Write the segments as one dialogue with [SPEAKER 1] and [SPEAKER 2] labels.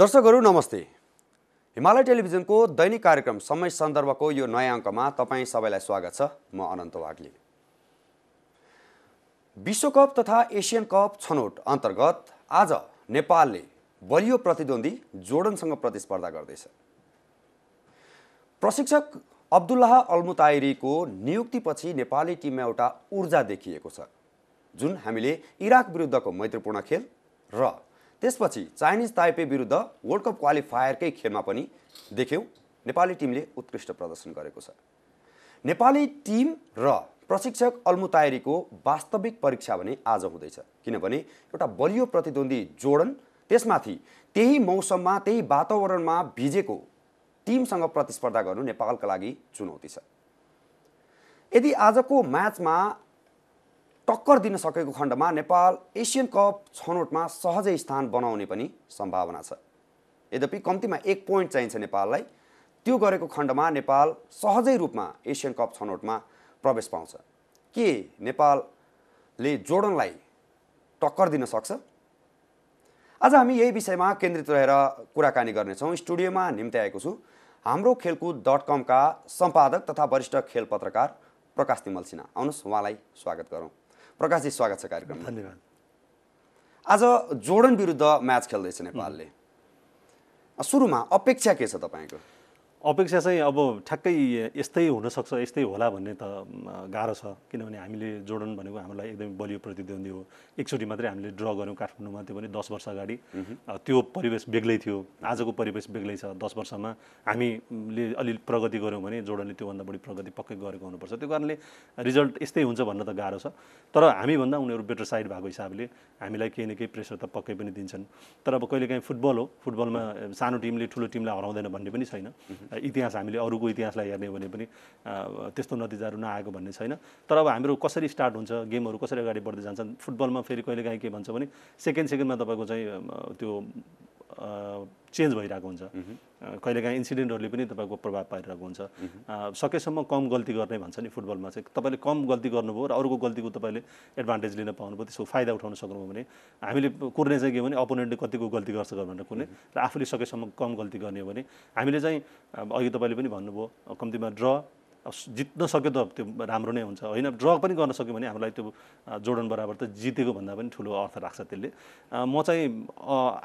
[SPEAKER 1] दर्शकहरू नमस्ते हिमालय टेलिभिजनको दैनिक कार्यक्रम समय सन्दर्भको यो नयाँ अङ्कमा तपाईँ सबैलाई स्वागत छ म अनन्त वाग्ले विश्वकप तथा एसियन कप छनौट अन्तर्गत आज नेपालले बलियो प्रतिद्वन्दी जोर्डनसँग प्रतिस्पर्धा गर्दैछ प्रशिक्षक अब्दुल्लाह अल्मुताइरीको नियुक्तिपछि नेपाली टिममा एउटा ऊर्जा देखिएको छ जुन हामीले इराक विरुद्धको मैत्रीपूर्ण खेल र त्यसपछि चाइनिज ताइपे विरुद्ध वर्ल्ड कप क्वालिफायरकै खेलमा पनि देख्यौँ नेपाली टिमले उत्कृष्ट प्रदर्शन गरेको छ नेपाली टिम र प्रशिक्षक अल्मुतायरीको वास्तविक परीक्षा भने आज हुँदैछ किनभने एउटा बलियो प्रतिद्वन्दी जोडन त्यसमाथि त्यही मौसममा त्यही वातावरणमा भिजेको टिमसँग प्रतिस्पर्धा गर्नु नेपालका लागि चुनौती छ यदि आजको म्याचमा टक्कर दिन सकेको खण्डमा नेपाल एसियन कप छनौटमा सहजै स्थान बनाउने पनि सम्भावना छ यद्यपि कम्तीमा एक पोइन्ट चाहिन्छ नेपाललाई त्यो गरेको खण्डमा नेपाल सहजै रूपमा एसियन कप छनौटमा प्रवेश पाउँछ के नेपालले जोडनलाई टक्कर दिन सक्छ आज हामी यही विषयमा केन्द्रित रहेर कुराकानी गर्नेछौँ स्टुडियोमा निम्त्याएको छु हाम्रो खेलकुद डट कमका सम्पादक तथा वरिष्ठ खेल पत्रकार प्रकाश तिमल सिन्हा आउनुहोस् उहाँलाई स्वागत गरौँ प्रकाशजी स्वागत छ कार्यक्रम धन्यवाद आज जोर्डन विरुद्ध म्याच खेल्दैछ नेपालले सुरुमा अपेक्षा के छ तपाईँको अपेक्षा चाहिँ अब ठ्याक्कै यस्तै हुनसक्छ यस्तै होला
[SPEAKER 2] भन्ने त गाह्रो छ किनभने हामीले जोडन भनेको हामीलाई एकदमै बलियो प्रतिद्वन्दी हो एकचोटि मात्रै हामीले ड्र गऱ्यौँ काठमाडौँमा त्यो पनि दस वर्ष अगाडि त्यो परिवेश बेग्लै थियो आजको परिवेश बेग्लै छ दस वर्षमा हामीले अलि प्रगति गऱ्यौँ भने जोडनले त्योभन्दा बढी प्रगति पक्कै गरेको हुनुपर्छ त्यो कारणले रिजल्ट यस्तै हुन्छ भन्न त गाह्रो छ तर हामीभन्दा उनीहरू बेटर साइड भएको हिसाबले हामीलाई केही न केही प्रेसर त पक्कै पनि दिन्छन् तर अब कहिलेकाहीँ फुटबल हो फुटबलमा सानो टिमले ठुलो टिमलाई हराउँदैन भन्ने पनि छैन इतिहास हामीले अरूको इतिहासलाई हेर्ने हो भने पनि त्यस्तो नतिजाहरू नआएको भन्ने छैन तर अब हाम्रो कसरी स्टार्ट हुन्छ गेमहरू कसरी अगाडि बढ्दै जान्छन् फुटबलमा फेरि कहिलेकाहीँ के भन्छ भने सेकेन्ड सेकेन्डमा तपाईँको चाहिँ त्यो चेन्ज भइरहेको हुन्छ कहिलेकाहीँ इन्सिडेन्टहरूले पनि तपाईँको प्रभाव पारिरहेको हुन्छ सकेसम्म कम गल्ती गर्ने भन्छ नि फुटबलमा चाहिँ तपाईँले कम गल्ती गर्नुभयो र अरूको गल्तीको तपाईँले एडभान्टेज लिन पाउनुभयो त्यसको फाइदा उठाउन सक्नुभयो भने हामीले कुर्ने चाहिँ के भने अपोनेन्टले कतिको गल्ती गर्छ भनेर कुर्ने र आफूले सकेसम्म कम गल्ती गर्ने हो भने हामीले चाहिँ अघि तपाईँले पनि भन्नुभयो कम्तीमा ड्र जित्न सक्यो त त्यो राम्रो नै हुन्छ होइन ड्र पनि गर्न सक्यो भने हामीलाई त्यो जोडन बराबर त जितेको भन्दा पनि ठुलो अर्थ राख्छ त्यसले म चाहिँ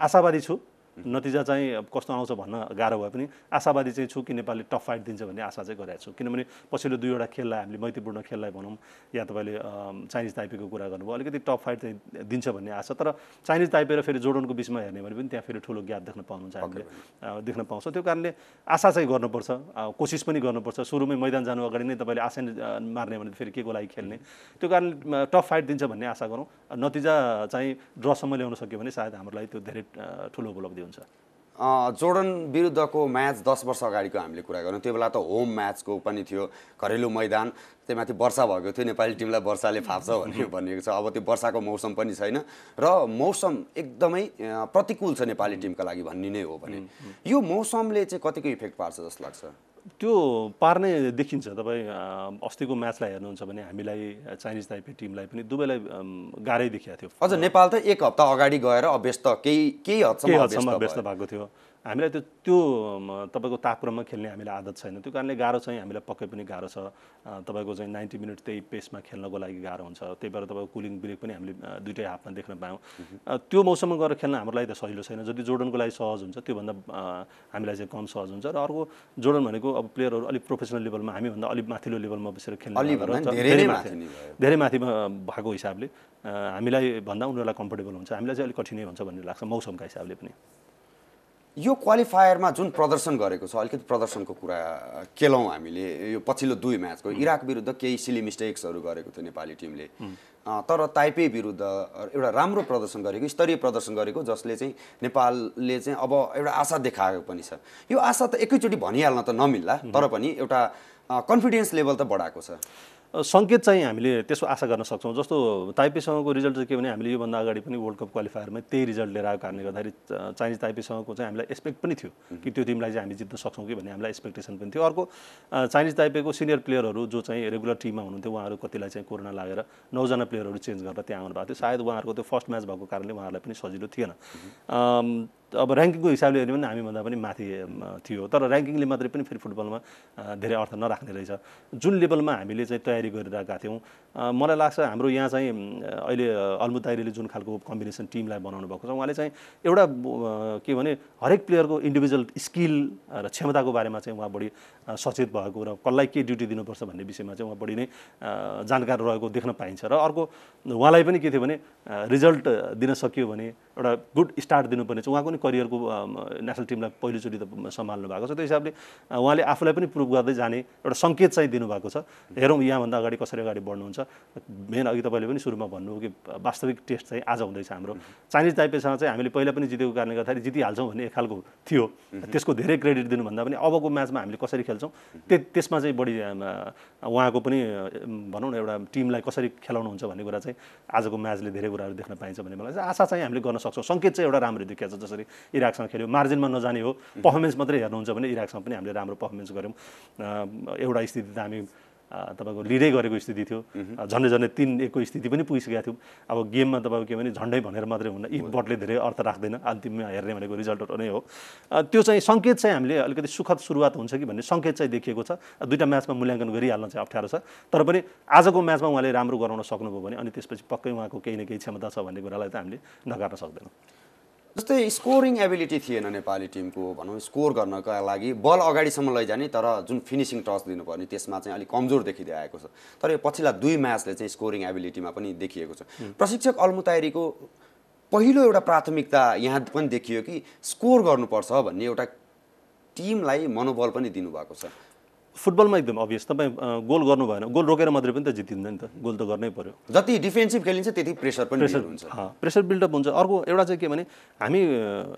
[SPEAKER 2] आशावादी छु नतिजा चाहिँ कस्तो आउँछ भन्न गाह्रो भए पनि आशावादी चाहिँ छु कि नेपालले टफ फाइट दिन्छ भन्ने आशा चाहिँ गरेको छु किनभने पछिल्लो दुईवटा खेललाई हामीले मैत्रीपूर्ण खेललाई भनौँ या तपाईँले चाइनिज ताइपेको कुरा गर्नुभयो अलिकति टफ फाइट चाहिँ दिन्छ भन्ने आशा तर चाइनिज ताइपे र फेरि जोर्डनको बिचमा हेर्ने भने पनि त्यहाँ फेरि ठुलो ग्याप देख्न पाउनुहुन्छ हामीले देख्न पाउँछ त्यो कारणले आशा चाहिँ गर्नुपर्छ कोसिस पनि गर्नुपर्छ सुरुमै मैदान जानु अगाडि नै तपाईँले आशा मार्ने भने फेरि के को लागि खेल्ने त्यो कारणले टफ फाइट दिन्छ भन्ने आशा गरौँ नतिजा चाहिँ ड्रसम्म ल्याउन सक्यो भने सायद हाम्रो लागि त्यो धेरै ठुलो उपलब्धि हुन्छ
[SPEAKER 1] जोर्डन विरुद्धको म्याच दस वर्ष अगाडिको हामीले कुरा गऱ्यौँ त्यो बेला त होम म्याचको पनि थियो घरेलु मैदान त्यही माथि वर्षा भएको थियो नेपाली टिमलाई वर्षाले फाप्छ भन्ने भनिएको छ अब त्यो वर्षाको मौसम पनि छैन र मौसम एकदमै प्रतिकूल छ नेपाली टिमका लागि भन्ने नै हो भने यो मौसमले चाहिँ कतिको इफेक्ट पार्छ जस्तो लाग्छ
[SPEAKER 2] त्यो पार्ने देखिन्छ तपाईँ अस्तिको म्याचलाई हेर्नुहुन्छ भने हामीलाई चाइनिज ताइपे टिमलाई पनि दुवैलाई गाह्रै देखिएको थियो अझ नेपाल त एक हप्ता अगाडि गएर अभ्यस्त केही केही हदसम्म अभ्यस्त भएको थियो हामीलाई त्यो त्यो तपाईँको तापक्रममा खेल्ने हामीलाई आदत छैन त्यो कारणले गाह्रो चाहिँ हामीलाई पक्कै पनि गाह्रो छ तपाईँको चाहिँ नाइन्टी मिनट त्यही पेसमा खेल्नको लागि गाह्रो हुन्छ त्यही भएर तपाईँको कुलिङ ब्रेक पनि हामीले दुइटै हाफमा देख्न पायौँ त्यो मौसममा गएर खेल्न हाम्रो लागि त सजिलो छैन जति जोर्डनको लागि सहज हुन्छ त्योभन्दा हामीलाई चाहिँ कम सहज हुन्छ र अर्को जोर्डन भनेको अब प्लेयरहरू अलिक प्रोफेसनल लेभलमा हामीभन्दा अलिक माथिल्लो लेभलमा बसेर खेल्ने धेरै माथि धेरै माथिमा भएको हिसाबले हामीलाई भन्दा उनीहरूलाई
[SPEAKER 1] कम्फोर्टेबल हुन्छ हामीलाई चाहिँ अलिक कठिनै हुन्छ भन्ने लाग्छ मौसमका हिसाबले पनि यो क्वालिफायरमा जुन प्रदर्शन गरेको छ अलिकति प्रदर्शनको कुरा केलौँ हामीले यो पछिल्लो दुई म्याचको इराक विरुद्ध केही सिली मिस्टेक्सहरू गरेको थियो नेपाली टिमले तर ताइपे विरुद्ध एउटा राम्रो प्रदर्शन गरेको स्तरीय प्रदर्शन गरेको जसले चाहिँ नेपालले चाहिँ अब एउटा आशा देखाएको पनि छ यो आशा त एकैचोटि भनिहाल्न त नमिल्ला तर पनि एउटा कन्फिडेन्स लेभल त बढाएको
[SPEAKER 2] छ सङ्केत चाहिँ हामीले त्यसको आशा गर्न सक्छौँ जस्तो ताइपेसँगको रिजल्ट चाहिँ के भने हामीले योभन्दा अगाडि पनि वर्ल्ड कप क्वालिफायरमै त्यही रिजल्ट लिएर आएको कारणले गर्दाखेरि चाइनिज ताइपेसँगको चाहिँ हामीलाई एक्सपेक्ट पनि थियो कि त्यो टिमलाई चाहिँ हामी जित्न सक्छौँ कि भन्ने हामीलाई एक्सपेक्टेसन पनि थियो अर्को चाइनिज ताइपेको सिनियर प्लेयरहरू जो चाहिँ रेगुलर टिममा हुनुहुन्थ्यो उहाँहरू कतिलाई चाहिँ कोरोना लागेर नौजना प्लेयरहरू चेन्ज गरेर त्यहाँ आउनु भएको थियो सायद उहाँहरूको त्यो फर्स्ट म्याच भएको कारणले उहाँहरूलाई पनि सजिलो थिएन अब ऱ्याङ्किङको हिसाबले हेऱ्यो भने हामीभन्दा पनि माथि थियो तर ऱ्याङ्किङले मात्रै पनि फेरि फुटबलमा धेरै अर्थ नराख्ने रहेछ जुन लेभलमा हामीले चाहिँ तयारी गरिरहेका थियौँ मलाई लाग्छ हाम्रो यहाँ चाहिँ अहिले अलमुदाइरीले जुन खालको कम्बिनेसन टिमलाई बनाउनु भएको छ उहाँले चाहिँ एउटा के भने हरेक प्लेयरको इन्डिभिजुअल स्किल र क्षमताको बारेमा चाहिँ उहाँ बढी सचेत भएको र कसलाई के ड्युटी दिनुपर्छ भन्ने विषयमा चाहिँ उहाँ बढी नै जानकार रहेको देख्न पाइन्छ र अर्को उहाँलाई पनि के थियो भने रिजल्ट दिन सकियो भने एउटा गुड स्टार्ट दिनुपर्ने चाहिँ उहाँको पनि करियरको नेसनल टिमलाई पहिलोचोटि त सम्हाल्नु भएको छ त्यो हिसाबले उहाँले आफूलाई पनि प्रुभ गर्दै जाने एउटा सङ्केत चाहिँ दिनुभएको छ हेरौँ यहाँभन्दा अगाडि कसरी अगाडि बढ्नुहुन्छ मेन अघि तपाईँले पनि सुरुमा भन्नुभयो कि वास्तविक टेस्ट चाहिँ आज हुँदैछ हाम्रो चाइनिज टाइपेसँग चाहिँ हामीले पहिला पनि जितेको कारणले गर्दाखेरि जितिहाल्छौँ भन्ने एक खालको थियो त्यसको धेरै क्रेडिट दिनुभन्दा पनि अबको म्याचमा हामीले कसरी खेल्छौँ त्यसमा चाहिँ बढी उहाँको पनि भनौँ न एउटा टिमलाई कसरी खेलाउनुहुन्छ भन्ने कुरा चाहिँ आजको म्याचले धेरै कुराहरू देख्न पाइन्छ भन्ने मलाई आशा चाहिँ हामीले गर्न सक्छौँ सङ्केत चाहिँ एउटा राम्रो देखिएको छ जसरी इराकसँग खेल्यो मार्जिनमा नजाने हो पर्फर्मेन्स मात्रै हेर्नुहुन्छ भने इराकसँग पनि हामीले राम्रो पर्फर्मेन्स गऱ्यौँ एउटा स्थिति त हामी तपाईँको लिडै गरेको स्थिति थियो झन्डै झन्डै तिन एकको स्थिति पनि पुगिसकेका थियौँ अब गेममा तपाईँको के भने झन्डै भनेर मात्रै हुन्न इफ धेरै अर्थ राख्दैन अन्तिममा हेर्ने भनेको रिजल्टहरू नै हो त्यो चाहिँ सङ्केत चाहिँ हामीले अलिकति सुखद सुरुवात हुन्छ कि भन्ने सङ्केत चाहिँ देखिएको छ दुइटा म्याचमा मूल्याङ्कन गरिहाल्न चाहिँ अप्ठ्यारो छ तर पनि आजको म्याचमा उहाँले राम्रो गराउन सक्नुभयो भने अनि त्यसपछि पक्कै उहाँको केही न केही क्षमता छ भन्ने कुरालाई त
[SPEAKER 1] हामीले नकार्न सक्दैनौँ जस्तै स्कोरिङ एबिलिटी थिएन नेपाली टिमको भनौँ स्कोर गर्नका लागि बल अगाडिसम्म लैजाने तर जुन फिनिसिङ टच दिनुपर्ने त्यसमा चाहिँ अलिक कमजोर देखिँदै आएको छ तर यो पछिल्ला दुई म्याचले चाहिँ स्कोरिङ एबिलिटीमा पनि देखिएको छ प्रशिक्षक अल्मुतायरीको पहिलो एउटा प्राथमिकता यहाँ पनि देखियो कि स्कोर गर्नुपर्छ भन्ने एउटा टिमलाई मनोबल पनि दिनुभएको छ फुटबलमा एकदम अभियस तपाईँ गोल गर्नु भएन
[SPEAKER 2] गोल रोकेर मात्रै पनि त जितिँदैन नि त गोल त गर्नै पऱ्यो जति डिफेन्सिभ खेलिन्छ त्यति प्रेसर पनि प्रेसर हुन्छ प्रेसर बिल्डअप हुन्छ अर्को एउटा चाहिँ के भने हामी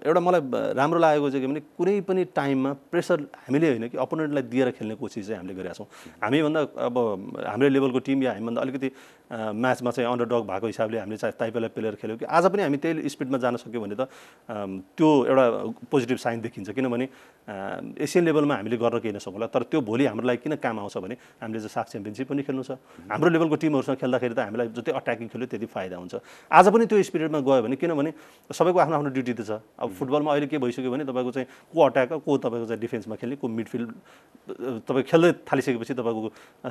[SPEAKER 2] एउटा मलाई राम्रो लागेको चाहिँ के भने कुनै पनि टाइममा प्रेसर हामीले होइन कि अपोनेन्टलाई दिएर खेल्ने कोसिस चाहिँ हामीले गरेका छौँ हामीभन्दा अब हाम्रै लेभलको टिम या हामीभन्दा अलिकति म्याचमा चाहिँ अन्डरडग भएको हिसाबले हामीले चाहे ताइपेला प्लेयर खेल्यौँ कि आज पनि हामी त्यही स्पिडमा जान सक्यौँ भने त त्यो एउटा पोजिटिभ साइन देखिन्छ किनभने एसियन लेभलमा हामीले गर्न केही नसक्ला तर त्यो भोलि हाम्रो लागि किन काम आउँछ भने हामीले चाहिँ साफ च्याम्पियनसिप पनि खेल्नु छ हाम्रो लेभलको टिमहरूसँग खेल्दाखेरि त हामीलाई जति अट्याकिङ खेल्यो त्यति फाइदा हुन्छ आज पनि त्यो स्पिरिटमा गयो भने किनभने सबैको आफ्नो आफ्नो ड्युटी त छ अब फुटबलमा अहिले के भइसक्यो भने तपाईँको चाहिँ को अट्याक को तपाईँको चाहिँ डिफेन्समा खेल्ने को मिडफिल्ड तपाईँ खेल्दै थालिसकेपछि तपाईँको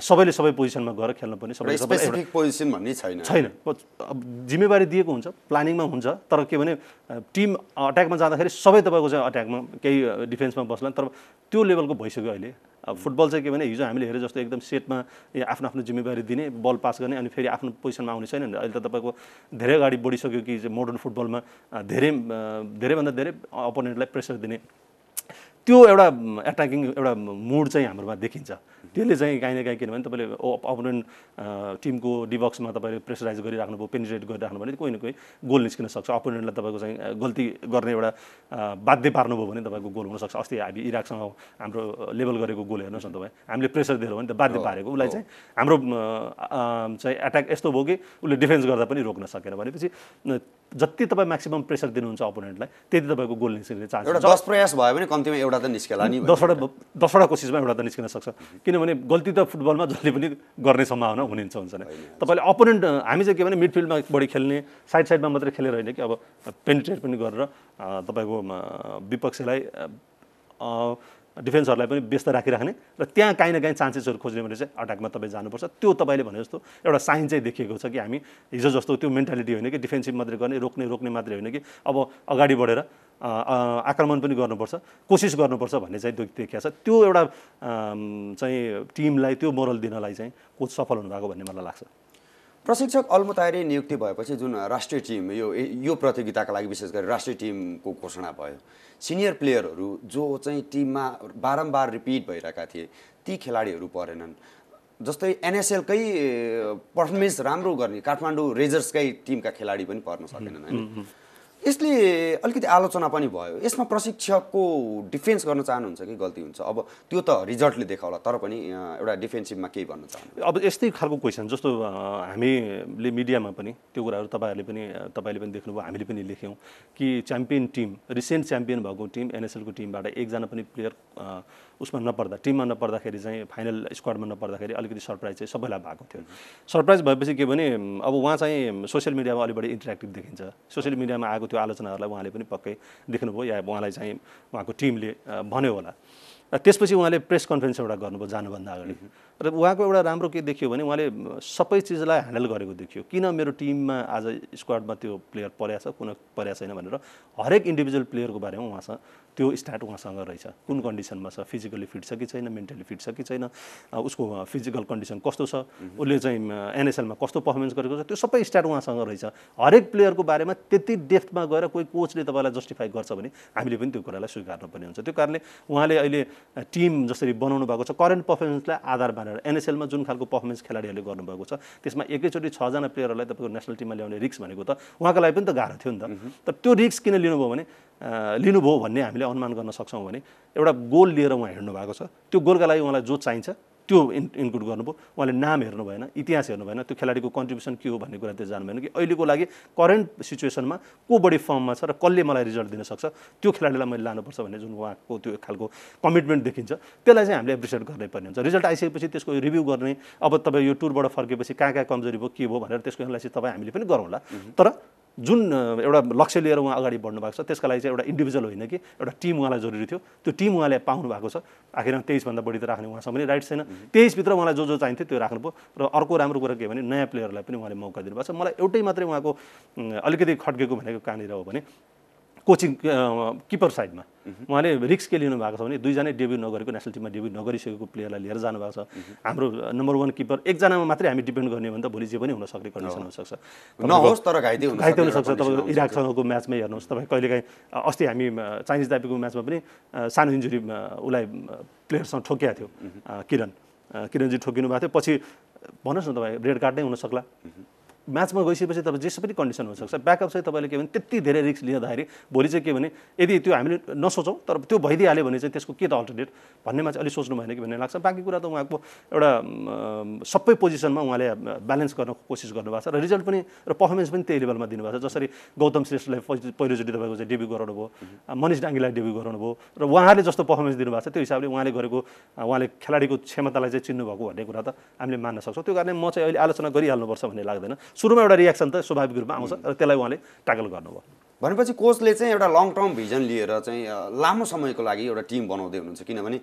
[SPEAKER 2] सबैले सबै पोजिसनमा गएर खेल्नुपर्ने सबै
[SPEAKER 1] पोजिसन भन्ने छैन छैन
[SPEAKER 2] अब जिम्मेवारी दिएको हुन्छ प्लानिङमा हुन्छ तर के भने टिम अट्याकमा जाँदाखेरि सबै तपाईँको चाहिँ अट्याकमा केही डिफेन्समा बस्ला तर त्यो लेभलको भइसक्यो अहिले अब फुटबल चाहिँ के भने हिजो हामीले हेरे जस्तो एकदम सेटमा आफ्नो आफ्नो जिम्मेवारी दिने बल पास गर्ने अनि फेरि आफ्नो पोजिसनमा आउने छैन अहिले त तपाईँको धेरै अगाडि बढिसक्यो कि मोडर्न फुटबलमा धेरै धेरैभन्दा धेरै अपोनेन्टलाई प्रेसर दिने त्यो एउटा एट्याकिङ एउटा मुड चाहिँ हाम्रोमा देखिन्छ त्यसले चाहिँ काहीँ न काहीँ किनभने तपाईँले अपोनेन्ट टिमको डिबक्समा तपाईँले प्रेसराइज गरिराख्नुभयो पेनिट्रेट गरिराख्नु भने कोही न कोही गोल निस्किन सक्छ अपोनेन्टलाई तपाईँको चाहिँ गल्ती गर्ने एउटा बाध्य पार्नुभयो भने तपाईँको गोल हुनसक्छ अस्ति हामी इराकसँग हाम्रो लेभल गरेको गोल हेर्नुहोस् न तपाईँ हामीले प्रेसर दिएर भने त बाध्य पारेको उसलाई चाहिँ हाम्रो चाहिँ एट्याक यस्तो भयो कि उसले डिफेन्स गर्दा पनि रोक्न सकेन भनेपछि जति तपाईँ म्याक्सिमम् प्रेसर दिनुहुन्छ अपोनेन्टलाई त्यति तपाईँको गोल निस्किने चान्स एउटा दस
[SPEAKER 1] प्रयास भयो भने कम्तीमा एउटा त निस्केला नि दसवटा
[SPEAKER 2] दसवटा कोसिसमा एउटा त निस्किन सक्छ किनभने गल्ती त फुटबलमा जसले पनि गर्ने सम्भावना हुनेछ हुन्छ नि तपाईँले अपोनेन्ट हामी चाहिँ के भने मिडफिल्डमा बढी खेल्ने साइड साइडमा मात्रै खेलेर होइन कि अब पेनिट्रेट पनि गरेर तपाईँको विपक्षीलाई डिफेन्सहरूलाई पनि व्यस्त राखिराख्ने र त्यहाँ काहीँ न काहीँ चान्सेसहरू खोज्ने भने चाहिँ अट्याकमा तपाईँ जानुपर्छ त्यो तपाईँले भने जस्तो एउटा साइन चाहिँ देखिएको छ कि हामी हिजो जस्तो त्यो मेन्टालिटी होइन कि डिफेन्सिभ मात्रै गर्ने रोक्ने रोक्ने मात्रै होइन कि अब अगाडि बढेर आक्रमण पनि गर्नुपर्छ कोसिस गर्नुपर्छ भन्ने चाहिँ देखिया छ त्यो एउटा चाहिँ टिमलाई त्यो मोरल दिनलाई चाहिँ कोच
[SPEAKER 1] सफल हुनुभएको भन्ने मलाई लाग्छ प्रशिक्षक अल्मतारी नियुक्ति भएपछि जुन राष्ट्रिय टिम यो यो प्रतियोगिताका लागि विशेष गरी राष्ट्रिय टिमको घोषणा भयो सिनियर प्लेयरहरू जो चाहिँ टिममा बारम्बार रिपिट भइरहेका थिए ती खेलाडीहरू परेनन् जस्तै एनएसएलकै पर्फर्मेन्स राम्रो गर्ने काठमाडौँ रेजर्सकै टिमका खेलाडी पनि पर्न सकेनन् होइन यसले अलिकति आलोचना पनि भयो यसमा प्रशिक्षकको डिफेन्स गर्न चाहनुहुन्छ कि गल्ती हुन्छ अब त्यो त रिजल्टले देखाउला तर पनि एउटा डिफेन्सिभमा केही भन्न चाहनु अब
[SPEAKER 2] यस्तै खालको क्वेसन जस्तो हामीले मिडियामा पनि त्यो कुराहरू तपाईँहरूले पनि तपाईँले पनि देख्नुभयो हामीले पनि लेख्यौँ कि च्याम्पियन टिम रिसेन्ट च्याम्पियन भएको टिम एनएसएलको टिमबाट एकजना पनि प्लेयर उसमा नपर्दा टिममा नपर्दाखेरि चाहिँ फाइनल स्क्वाडमा नपर्दाखेरि अलिकति सरप्राइज चाहिँ सबैलाई भएको थियो सरप्राइज mm-hmm. भएपछि के भने अब उहाँ चाहिँ सोसियल मिडियामा अलिक बढी इन्टरेक्टिभ देखिन्छ सोसियल मिडियामा आएको उहाँको त्यो आलोचनाहरूलाई उहाँले पनि पक्कै देख्नुभयो या उहाँलाई चाहिँ उहाँको टिमले भन्यो होला त्यसपछि उहाँले प्रेस कन्फरेन्स एउटा गर्नुभयो जानुभन्दा अगाडि र उहाँको एउटा राम्रो के देखियो भने उहाँले सबै चिजलाई ह्यान्डल गरेको देखियो किन मेरो टिममा आज स्क्वाडमा त्यो प्लेयर परेको छ कुन परेको छैन भनेर हरेक इन्डिभिजुअल प्लेयरको बारेमा उहाँसँग त्यो स्टार्ट उहाँसँग रहेछ कुन कन्डिसनमा छ फिजिकली फिट छ कि छैन मेन्टली फिट छ कि छैन उसको फिजिकल कन्डिसन कस्तो छ उसले चाहिँ एनएसएलमा कस्तो पर्फर्मेन्स गरेको छ त्यो सबै स्टार्ट उहाँसँग रहेछ हरेक प्लेयरको बारेमा त्यति डेफ्थमा गएर कोही कोचले तपाईँलाई जस्टिफाई गर्छ भने हामीले पनि त्यो कुरालाई स्वीकार्नुपर्ने हुन्छ त्यो कारणले उहाँले अहिले टिम जसरी बनाउनु भएको छ करेन्ट पर्फर्मेन्सलाई आधार हारेर एनएसएलमा जुन खालको पर्फर्मेन्स खेलाडीहरूले गर्नुभएको छ त्यसमा एकैचोटि छजना प्लेयरहरूलाई तपाईँको नेसनल टिममा ल्याउने रिक्स भनेको त उहाँको लागि पनि त गाह्रो थियो नि त तर त्यो रिक्स किन लिनुभयो भने लिनुभयो भन्ने हामीले अनुमान गर्न सक्छौँ भने एउटा गोल लिएर उहाँ हिँड्नु भएको छ त्यो गोलका लागि उहाँलाई जो चाहिन्छ त्यो इन् इन्क्लुड गर्नुभयो उहाँले नाम हेर्नु भएन इतिहास हेर्नु भएन त्यो खेलाडीको कन्ट्रिब्युसन के हो भन्ने कुरा त्यो जानु भएन कि अहिलेको लागि करेन्ट सिचुएसनमा को बढी फर्ममा छ र कसले मलाई रिजल्ट दिन सक्छ त्यो खेलाडीलाई मैले लानुपर्छ भन्ने जुन उहाँको त्यो खालको कमिटमेन्ट देखिन्छ त्यसलाई चाहिँ हामीले एप्रिसिएट गर्नै पर्ने हुन्छ रिजल्ट आइसकेपछि त्यसको रिभ्यू गर्ने अब तपाईँ यो टुरबाट फर्केपछि कहाँ कहाँ कमजोरी भयो के भयो भनेर त्यसको एनालाइसिस तपाईँ हामीले पनि गरौँला तर जुन एउटा लक्ष्य लिएर उहाँ अगाडि बढ्नु भएको छ त्यसका लागि चाहिँ एउटा इन्डिभिजुअल होइन कि एउटा टिम उहाँलाई जरुरी थियो त्यो टिम उहाँले पाउनु भएको छ आखिरमा तेइसभन्दा बढी त राख्ने उहाँसँग पनि राइट छैन तेइसभित्र उहाँलाई जो जो चाहिन्थ्यो त्यो राख्नुभयो र अर्को राम्रो कुरा के भने नयाँ प्लेयरलाई पनि उहाँले मौका दिनुभएको छ मलाई एउटै मात्रै उहाँको अलिकति खड्केको भनेको कहाँनिर हो भने कोचिङ किपर साइडमा उहाँले रिक्स के लिनु भएको छ भने दुईजना डेब्यु नगरेको नेसनल टिममा डेब्यु नगरिसकेको प्लेयरलाई लिएर जानुभएको छ हाम्रो नम्बर वान किपर एकजनामा मात्रै हामी डिपेन्ड गर्ने भने त भोलि जे पनि हुन सक्ने कन्डिसन हुनसक्छ नहोस् तर घाइते घाइते हुनसक्छ तपाईँको इराकसँगको म्याचमै हेर्नुहोस् तपाईँ कहिलेकाहीँ अस्ति हामी चाइनिज दापीको म्याचमा पनि सानो इन्जुरी उसलाई प्लेयरसँग ठोकिया थियो किरण किरणजी ठोकिनु भएको थियो पछि भन्नुहोस् न तपाईँ रेड कार्ड नै हुनसक्ला म्याचमा गइसकेपछि तपाईँ जेसो पनि कन्डिसन हुनसक्छ ब्याकअप चाहिँ तपाईँले के भने त्यति धेरै रिक्स लिँदाखेरि भोलि चाहिँ के भने यदि त्यो हामीले नसोचौँ तर त्यो भइदिइहाल्यो भने चाहिँ त्यसको के त अल्टरनेट भन्नेमा चाहिँ अलिक सोच्नु भएन कि भन्ने लाग्छ बाँकी कुरा त उहाँको एउटा सबै पोजिसनमा उहाँले ब्यालेन्स गर्न कोसिस गर्नुभएको छ र रिजल्ट पनि र पर्फर्मेन्स पनि त्यही लेभलमा दिनुभएको छ जसरी गौतम श्रेष्ठलाई पहिलोचोटि तपाईँको चाहिँ डेब्यू गराउनु भयो मनिष डाङ्गीलाई डेब्यू गराउनु भयो र उहाँहरूले जस्तो पर्फर्मेन्स दिनुभएको छ त्यो हिसाबले उहाँले गरेको उहाँले खेलाडीको क्षमतालाई चाहिँ चिन्नुभएको भन्ने कुरा त हामीले मान्न सक्छौँ त्यो कारणले म चाहिँ अहिले आलोचना गरिहाल्नुपर्छ भन्ने लाग्दैन सुरुमा एउटा रियाक्सन त स्वाभाविक रूपमा आउँछ र त्यसलाई उहाँले ट्याकल
[SPEAKER 1] गर्नुभयो भनेपछि कोचले चाहिँ एउटा लङ टर्म भिजन लिएर चाहिँ लामो समयको लागि एउटा टिम बनाउँदै हुनुहुन्छ किनभने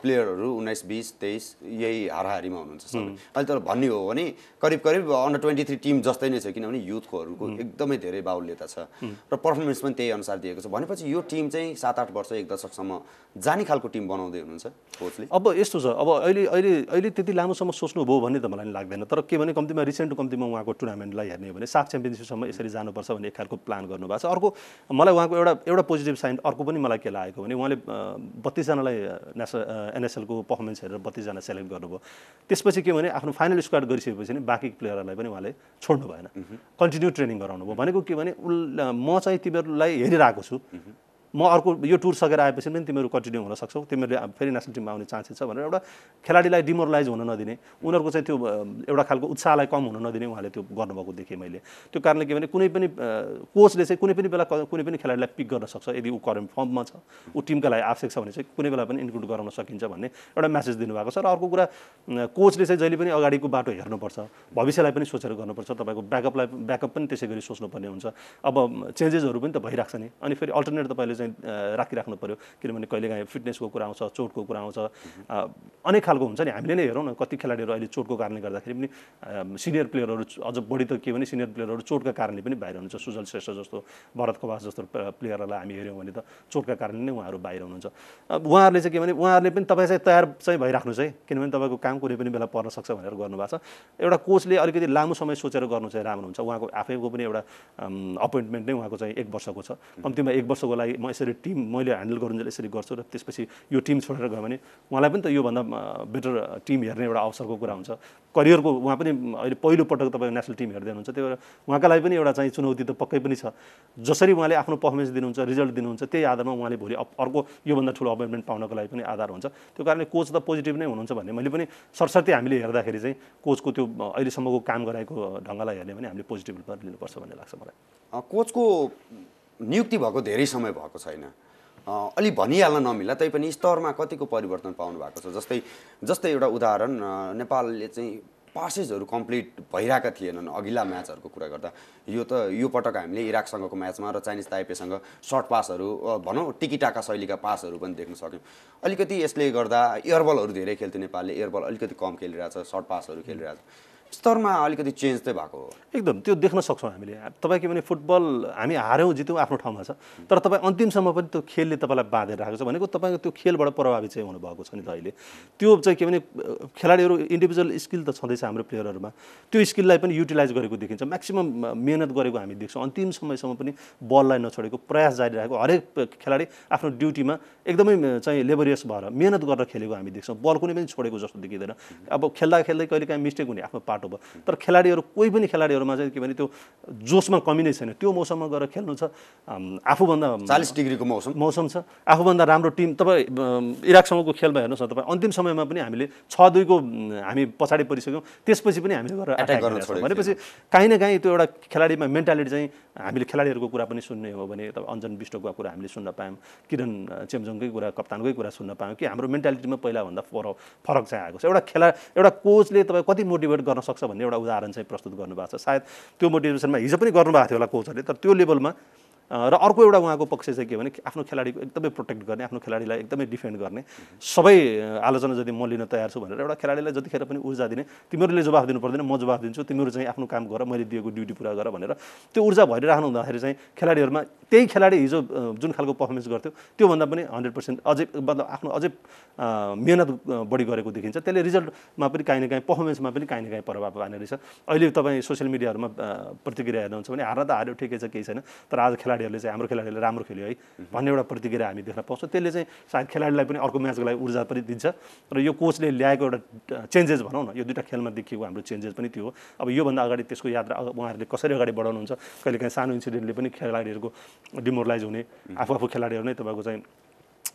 [SPEAKER 1] प्लेयरहरू उन्नाइस बिस तेइस यही हाराहारीमा हुनुहुन्छ अहिले तर भन्ने हो भने करिब करिब अन्डर ट्वेन्टी थ्री टिम जस्तै नै छ किनभने युथकोहरूको एकदमै धेरै बाहुल्यता छ र पर्फर्मेन्स पनि त्यही अनुसार दिएको छ भनेपछि यो टिम चाहिँ सात आठ वर्ष एक दशकसम्म जाने खालको टिम बनाउँदै हुनुहुन्छ कोचले
[SPEAKER 2] अब यस्तो छ अब अहिले अहिले अहिले त्यति लामोसम्म सोच्नुभयो भन्ने त मलाई लाग्दैन तर के भने कम्तीमा रिसेन्ट कम्तीमा उहाँको टुर्नामेन्टलाई हेर्ने हो भने साफ च्याम्पियनसिपसम्म यसरी जानुपर्छ भन्ने एक खालको प्लान गर्नुभएको छ अर्को मलाई उहाँको एउटा एउटा पोजिटिभ साइन अर्को पनि मलाई के लागेको भने उहाँले बत्तिसजनालाई नेसनल एनएसएलको पर्फर्मेन्स हेरेर बत्तिसजना सेलेक्ट गर्नुभयो त्यसपछि के भने आफ्नो फाइनल स्क्वाड गरिसकेपछि नि बाँकी प्लेयरहरूलाई पनि उहाँले छोड्नु भएन कन्टिन्यू ट्रेनिङ गराउनु भयो भनेको के भने उसलाई म चाहिँ तिमीहरूलाई हेरिरहेको छु म अर्को यो टुर सकेर आएपछि पनि तिमीहरू कन्टिन्यू हुन सक्छौ तिमीहरूले फेरि नेसनल टिममा आउने चान्सेस छ भनेर एउटा खेलाडीलाई डिमोरलाइज हुन नदिने उनीहरूको चाहिँ त्यो एउटा खालको उत्साहलाई कम हुन नदिने उहाँले त्यो गर्नुभएको देखेँ मैले त्यो कारणले के भने कुनै पनि कोचले चाहिँ कुनै पनि बेला कुनै पनि खेलाडीलाई पिक गर्न सक्छ यदि ऊ करेन्ट फर्ममा छ ऊ टिमका लागि आवश्यक छ भने चाहिँ कुनै बेला पनि इन्क्लुड गराउन सकिन्छ भन्ने एउटा मेसेज दिनुभएको छ र अर्को कुरा कोचले चाहिँ जहिले पनि अगाडिको बाटो हेर्नुपर्छ भविष्यलाई पनि सोचेर गर्नुपर्छ तपाईँको ब्याकअपलाई ब्याकअप पनि त्यसै गरी सोच्नुपर्ने हुन्छ अब चेन्जेसहरू पनि त भइरहेको छ नि अनि फेरि अल्टरनेट तपाईँले चाहिँ राखिराख्नु पऱ्यो किनभने कहिलेकाहीँ फिटनेसको कुरा आउँछ चोटको कुरा आउँछ अनेक खालको हुन्छ नि हामीले नै हेरौँ न कति खेलाडीहरू अहिले चोटको कारणले गर्दाखेरि पनि सिनियर प्लेयरहरू अझ बढी त के भने सिनियर प्लेयरहरू चोटका कारणले पनि बाहिर हुनुहुन्छ सुजल श्रेष्ठ जस्तो भरत खवास जस्तो प्लेयरहरूलाई हामी हेऱ्यौँ भने त चोटका कारणले नै उहाँहरू बाहिर हुनुहुन्छ उहाँहरूले चाहिँ के भने उहाँहरूले पनि तपाईँ चाहिँ तयार चाहिँ भइराख्नुहोस् है किनभने तपाईँको काम कुनै पनि बेला पर्न सक्छ भनेर गर्नुभएको छ एउटा कोचले अलिकति लामो समय सोचेर गर्नु चाहिँ राम्रो हुन्छ उहाँको आफैको पनि एउटा अपोइन्टमेन्ट नै उहाँको चाहिँ एक वर्षको छ कम्तीमा एक वर्षको लागि म यसरी टिम मैले ह्यान्डल जसले यसरी गर्छु र त्यसपछि यो टिम छोडेर गयो भने उहाँलाई पनि त योभन्दा बेटर टिम हेर्ने एउटा अवसरको कुरा हुन्छ करियरको उहाँ पनि अहिले पहिलोपटक तपाईँ नेसनल टिम हेर्दै हुनुहुन्छ त्यही भएर उहाँका लागि पनि एउटा चाहिँ चुनौती त पक्कै पनि छ जसरी उहाँले आफ्नो पर्फर्मेन्स दिनुहुन्छ रिजल्ट दिनुहुन्छ त्यही आधारमा उहाँले भोलि अर्को योभन्दा ठुलो अपोइन्टमेन्ट पाउनको लागि पनि आधार हुन्छ त्यो कारणले कोच त पोजिटिभ नै हुनुहुन्छ भन्ने मैले पनि सरसर्ती हामीले हेर्दाखेरि चाहिँ कोचको त्यो अहिलेसम्मको काम गराएको ढङ्गलाई हेर्ने भने हामीले पोजिटिभ रूपमा लिनुपर्छ भन्ने लाग्छ मलाई कोचको
[SPEAKER 1] नियुक्ति भएको धेरै समय भएको छैन अलि भनिहाल्न नमिल्ला तैपनि स्तरमा कतिको परिवर्तन पाउनु भएको छ जस्तै जस्तै एउटा उदाहरण नेपालले चाहिँ पासेसहरू कम्प्लिट भइरहेका थिएनन् अघिल्ला म्याचहरूको कुरा गर्दा यो त यो पटक हामीले इराकसँगको म्याचमा र चाइनिज ताइपेसँग सर्ट पासहरू भनौँ टिकिटाका शैलीका पासहरू पनि देख्न सक्यौँ अलिकति यसले गर्दा एयरबलहरू धेरै खेल्थ्यो नेपालले एयरबल अलिकति कम खेलिरहेछ सर्ट पासहरू खेलिरहेछ स्तरमा अलिकति चेन्ज चाहिँ भएको हो
[SPEAKER 2] एकदम त्यो देख्न सक्छौँ हामीले तपाईँ के भने फुटबल हामी हार्यौँ जित्यौँ आफ्नो ठाउँमा छ तर तपाईँ अन्तिमसम्म पनि त्यो खेलले तपाईँलाई बाँधेर राखेको छ भनेको तपाईँको त्यो खेलबाट प्रभावित चाहिँ हुनुभएको छ नि त अहिले त्यो चाहिँ के भने खेलाडीहरू इन्डिभिजुअल स्किल त छँदैछ हाम्रो प्लेयरहरूमा त्यो स्किललाई पनि युटिलाइज गरेको देखिन्छ म्याक्सिमम् मिहिनेत गरेको हामी देख्छौँ अन्तिम समयसम्म पनि बललाई नछोडेको प्रयास जारी राखेको हरेक खेलाडी आफ्नो ड्युटीमा एकदमै चाहिँ लेबरियस भएर मेहनत गरेर खेलेको हामी देख्छौँ बल कुनै पनि छोडेको जस्तो देखिँदैन अब खेल्दा खेल्दै कहिले काहीँ मिस्टेक हुने आफ्नो पार्ट बाटो भयो तर खेलाडीहरू कोही पनि खेलाडीहरूमा चाहिँ के भने त्यो जोसमा कमी नै छैन त्यो मौसममा गएर खेल्नु छ आफूभन्दा चालिस डिग्रीको मौसम मौसम छ आफूभन्दा राम्रो टिम तपाईँ इराकसँगको खेलमा हेर्नुहोस् न तपाईँ अन्तिम समयमा पनि हामीले छ दुईको हामी पछाडि परिसक्यौँ त्यसपछि पनि हामीले गएर एट्याक गर्न छोड्यौँ भनेपछि काहीँ न काहीँ त्यो एउटा खेलाडीमा मेन्टालिटी चाहिँ हामीले खेलाडीहरूको कुरा पनि सुन्ने हो भने तपाईँ अञ्जन विष्टको कुरा हामीले सुन्न पायौँ किरण चेम्जोङकै कुरा कप्तानकै कुरा सुन्न पायौँ कि हाम्रो मेन्टालिटीमा पहिलाभन्दा फरक फरक चाहिँ आएको छ एउटा खेला एउटा कोचले तपाईँ कति मोटिभेट गर्न सक्छ सक्छ भन्ने एउटा उदाहरण चाहिँ प्रस्तुत गर्नुभएको छ सायद त्यो मोटिभेसनमा हिजो पनि गर्नुभएको थियो होला कोचहरूले तर त्यो लेभलमा र अर्को एउटा उहाँको पक्ष चाहिँ के भने आफ्नो खेलाडीको एकदमै प्रोटेक्ट गर्ने आफ्नो खेलाडीलाई एकदमै डिफेन्ड गर्ने सबै आलोचना जति म लिन तयार छु भनेर एउटा खेलाडीलाई जतिखेर पनि ऊर्जा दिने तिमीहरूले जवाब दिनु पर्दैन म जवाब दिन्छु तिमीहरू चाहिँ आफ्नो काम गर मैले दिएको ड्युटी पुरा गर भनेर त्यो ऊर्जा भइराख्नु हुँदाखेरि चाहिँ खेलाडीहरूमा त्यही खेलाडी हिजो जुन खालको पर्फर्मेन्स गर्थ्यो त्योभन्दा पनि हन्ड्रेड पर्सेन्ट अझै मतलब आफ्नो अझै मिहिनेत बढी गरेको देखिन्छ त्यसले रिजल्टमा पनि काहीँ न काहीँ पर्फर्मेन्समा पनि काहीँ न काहीँ प्रभाव पार्ने रहेछ अहिले तपाईँ सोसियल मिडियाहरूमा प्रतिक्रिया हेर्नुहुन्छ भने हार्न त हार्यो ठिकै छ केही छैन तर आज खेलाडी खेलाडीहरूले चाहिँ हाम्रो खेलाडीहरूले राम्रो खेल्यो है भन्ने एउटा प्रतिक्रिया हामी देख्न पाउँछौँ त्यसले चाहिँ सायद खेलाडीलाई पनि अर्को म्याचको लागि ऊर्जा पनि दिन्छ र यो कोचले ल्याएको एउटा चेन्जेस भनौँ न यो दुइटा खेलमा देखिएको हाम्रो चेन्जेस पनि त्यो हो अब योभन्दा अगाडि त्यसको यात्रा उहाँहरूले कसरी अगाडि बढाउनुहुन्छ कहिले काहीँ सानो इन्सिडेन्टले पनि खेलाडीहरूको डिमोरलाइज हुने आफू आफू खेलाडीहरू नै तपाईँको चाहिँ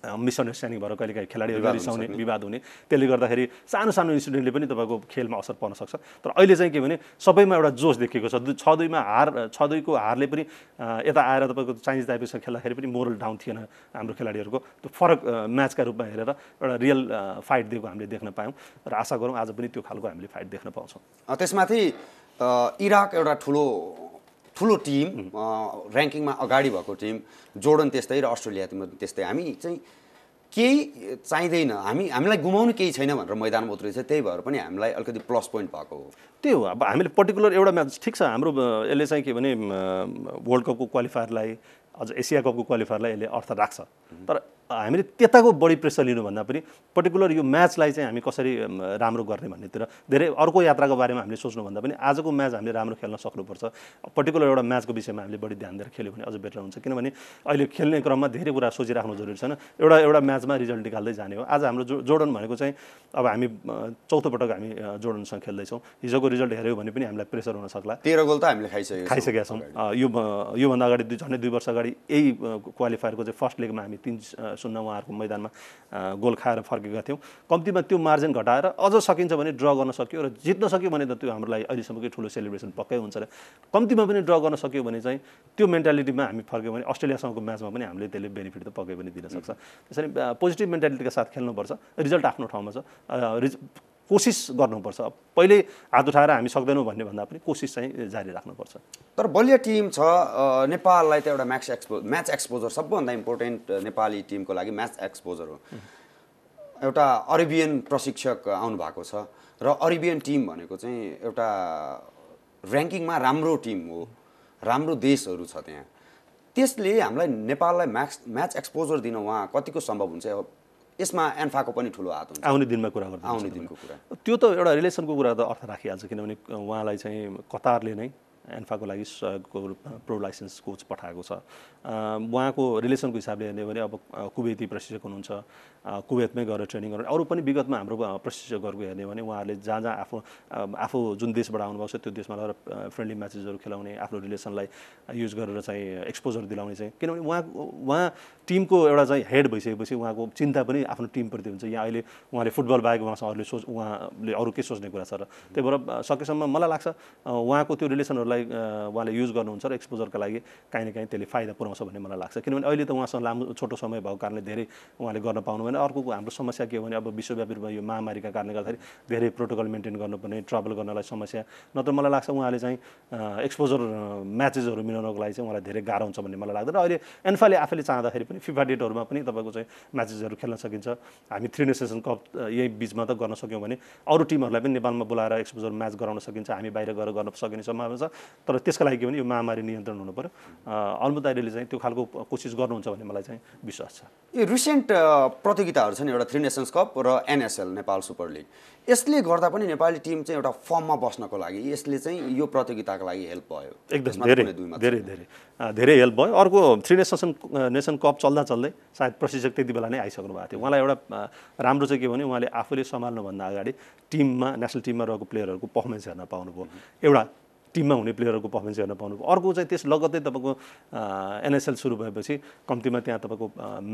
[SPEAKER 2] मिसअन्डरस्ट्यान्डिङ भएर कहिलेकाहीँ खेलाडीहरू रिसाउने विवाद हुने त्यसले गर्दाखेरि सानो सानो इन्सिडेन्टले पनि तपाईँको खेलमा असर पर्न सक्छ तर अहिले चाहिँ के भने सबैमा एउटा जोस देखिएको छ छ दुईमा हार छ दुईको हारले पनि यता आएर तपाईँको चाइनिज दाइपेसँग खेल्दाखेरि पनि मोरल डाउन थिएन हाम्रो खेलाडीहरूको त्यो फरक म्याचका रूपमा हेरेर एउटा रियल फाइट दिएको हामीले देख्न पायौँ र आशा गरौँ आज पनि त्यो खालको हामीले फाइट देख्न पाउँछौँ
[SPEAKER 1] त्यसमाथि इराक एउटा ठुलो ठुलो टिम ऱ्याङ्किङमा अगाडि भएको टिम जोर्डन त्यस्तै र अस्ट्रेलिया त्यस्तै हामी चाहिँ केही चाहिँदैन हामी हामीलाई गुमाउनु केही छैन भनेर मैदानमा उत्रेछ त्यही भएर पनि हामीलाई अलिकति प्लस पोइन्ट भएको हो
[SPEAKER 2] त्यही हो अब हामीले पर्टिकुलर एउटा म्याच ठिक छ हाम्रो यसले चाहिँ के भने वर्ल्ड कपको क्वालिफायरलाई अझ एसिया कपको क्वालिफायरलाई यसले अर्थ राख्छ तर हामीले त्यताको बढी प्रेसर लिनुभन्दा पनि पर्टिकुलर यो म्याचलाई चाहिँ हामी कसरी राम्रो गर्ने भन्नेतिर धेरै अर्को यात्राको बारेमा हामीले सोच्नुभन्दा पनि आजको म्याच हामीले राम्रो खेल्न सक्नुपर्छ पर्टिकुलर एउटा म्याचको विषयमा हामीले बढी ध्यान दिएर खेल्यो भने अझ बेटर हुन्छ किनभने अहिले खेल्ने क्रममा धेरै कुरा सोचिराख्नु जरुरी छैन एउटा एउटा म्याचमा रिजल्ट निकाल्दै जाने हो आज हाम्रो जो जोर्डन भनेको चाहिँ अब हामी चौथो पटक हामी जोर्डनसँग खेल्दैछौँ हिजोको रिजल्ट हेऱ्यो भने पनि हामीलाई प्रेसर हुन सक्ला तेह्र गोल त
[SPEAKER 1] हामीले खाइसक्यो खाइसकेका
[SPEAKER 2] छौँ यो योभन्दा अगाडि दुई झन्डै दुई वर्ष अगाडि यही क्वालिफायरको चाहिँ फर्स्ट लेगमा हामी तिन सुन्न उहाँहरूको मैदानमा गोल खाएर फर्केका थियौँ कम्तीमा त्यो मार्जिन घटाएर अझ सकिन्छ भने ड्र गर्न सक्यो र जित्न सक्यो भने त त्यो हाम्रो लागि अहिलेसम्मकै ठुलो सेलिब्रेसन पक्कै हुन्छ र कम्तीमा पनि ड्र गर्न सक्यो भने चाहिँ त्यो मेन्टालिटीमा हामी फर्क्यौँ भने अस्ट्रेलियासँगको म्याचमा पनि हामीले त्यसले बेनिफिट त पक्कै पनि दिन सक्छ त्यसरी पोजिटिभ मेन्टालिटीका साथ खेल्नुपर्छ रिजल्ट आफ्नो ठाउँमा छ कोसिस गर्नुपर्छ पहिले हात उठाएर हामी सक्दैनौँ भन्ने भन्दा पनि कोसिस चाहिँ जारी राख्नुपर्छ
[SPEAKER 1] तर बलिया टिम छ नेपाललाई त एउटा म्याक्स एक्सपो म्याच एक्सपोजर सबभन्दा इम्पोर्टेन्ट नेपाली टिमको लागि म्याच एक्सपोजर हो एउटा अरेबियन प्रशिक्षक आउनु भएको छ र अरेबियन टिम भनेको चाहिँ एउटा ऱ्याङ्किङमा राम्रो टिम हो राम्रो देशहरू छ त्यहाँ त्यसले हामीलाई नेपाललाई म्याक्स म्याच एक्सपोजर दिन उहाँ कतिको सम्भव हुन्छ यसमा एन्फाको पनि ठुलो हात हुन्छ
[SPEAKER 2] आउने दिनमा कुरा गर्दा आउने दिनको कुरा त्यो त एउटा रिलेसनको कुरा त अर्थ राखिहाल्छ किनभने उहाँलाई चाहिँ कतारले नै एन्फाको लागि सहयोगको प्रो लाइसेन्स कोच पठाएको छ उहाँको रिलेसनको हिसाबले हेर्ने भने अब कुवेती प्रशिक्षक हुनुहुन्छ कुवेतमै गएर ट्रेनिङ गर्नु अरू पनि विगतमा हाम्रो प्रशिक्षकहरूको हेर्ने भने उहाँहरूले जहाँ जहाँ आफू आफू जुन देशबाट आउनुभएको छ त्यो देशमा रहेर फ्रेन्डली म्याचेसहरू खेलाउने आफ्नो रिलेसनलाई युज गरेर चाहिँ एक्सपोजर दिलाउने चाहिँ किनभने उहाँ उहाँ टिमको एउटा चाहिँ हेड भइसकेपछि उहाँको चिन्ता पनि आफ्नो टिमप्रति हुन्छ यहाँ अहिले उहाँले फुटबल बाहेक उहाँसँग अरूले सोच उहाँले अरू के सोच्ने कुरा छ र त्यही भएर सकेसम्म मलाई लाग्छ उहाँको त्यो रिलेसनहरूलाई त्यसलाई उहाँले युज गर्नुहुन्छ र एक्सपोजरका लागि काहीँ न काहीँ त्यसले फाइदा पुऱ्याउँछ भन्ने मलाई लाग्छ किनभने अहिले त उहाँसँग लामो छोटो समय भएको कारणले धेरै उहाँले गर्न पाउनु भएन अर्को हाम्रो समस्या के हो भने अब विश्वव्यापी रूपमा यो महामारीका कारणले गर्दाखेरि धेरै प्रोटोकल मेन्टेन गर्नुपर्ने ट्राभल गर्नलाई समस्या नत्र मलाई लाग्छ उहाँले चाहिँ एक्सपोजर म्याचेसहरू मिलाउनको लागि चाहिँ उहाँलाई धेरै गाह्रो हुन्छ भन्ने मलाई लाग्दैन अहिले एन्फाले आफैले चाहँदाखेरि पनि फिफा डेटहरूमा पनि तपाईँको चाहिँ म्याचेसहरू खेल्न सकिन्छ हामी थ्री नेसेसन कप यही बिचमा त गर्न सक्यौँ भने अरू टिमहरूलाई पनि नेपालमा बोलाएर एक्सपोजर म्याच गराउन सकिन्छ हामी बाहिर गएर गर्न सकिने सम्भावना छ तर त्यसको लागि पनि यो महामारी नियन्त्रण हुनु पऱ्यो
[SPEAKER 1] चाहिँ त्यो खालको कोसिस गर्नुहुन्छ भन्ने मलाई चाहिँ विश्वास छ यो रिसेन्ट प्रतियोगिताहरू छन् एउटा थ्री नेसन्स कप र एनएसएल नेपाल सुपर लिग यसले गर्दा पनि नेपाली टिम चाहिँ एउटा फर्ममा बस्नको लागि यसले चाहिँ यो प्रतियोगिताको लागि हेल्प भयो एकदम धेरै धेरै धेरै धेरै हेल्प भयो
[SPEAKER 2] अर्को थ्री नेसन्स नेसन कप चल्दा चल्दै सायद प्रशिक्षक त्यति बेला नै आइसक्नु भएको थियो उहाँलाई एउटा राम्रो चाहिँ के भने उहाँले आफूले सम्हाल्नुभन्दा अगाडि टिममा नेसनल टिममा रहेको प्लेयरहरूको पर्फर्मेन्स हेर्न पाउनुभयो एउटा टिममा हुने प्लेयरहरूको पर्फर्मेन्स हेर्न पाउनु अर्को चाहिँ त्यस लगत्तै तपाईँको एनएसएल सुरु भएपछि कम्तीमा त्यहाँ तपाईँको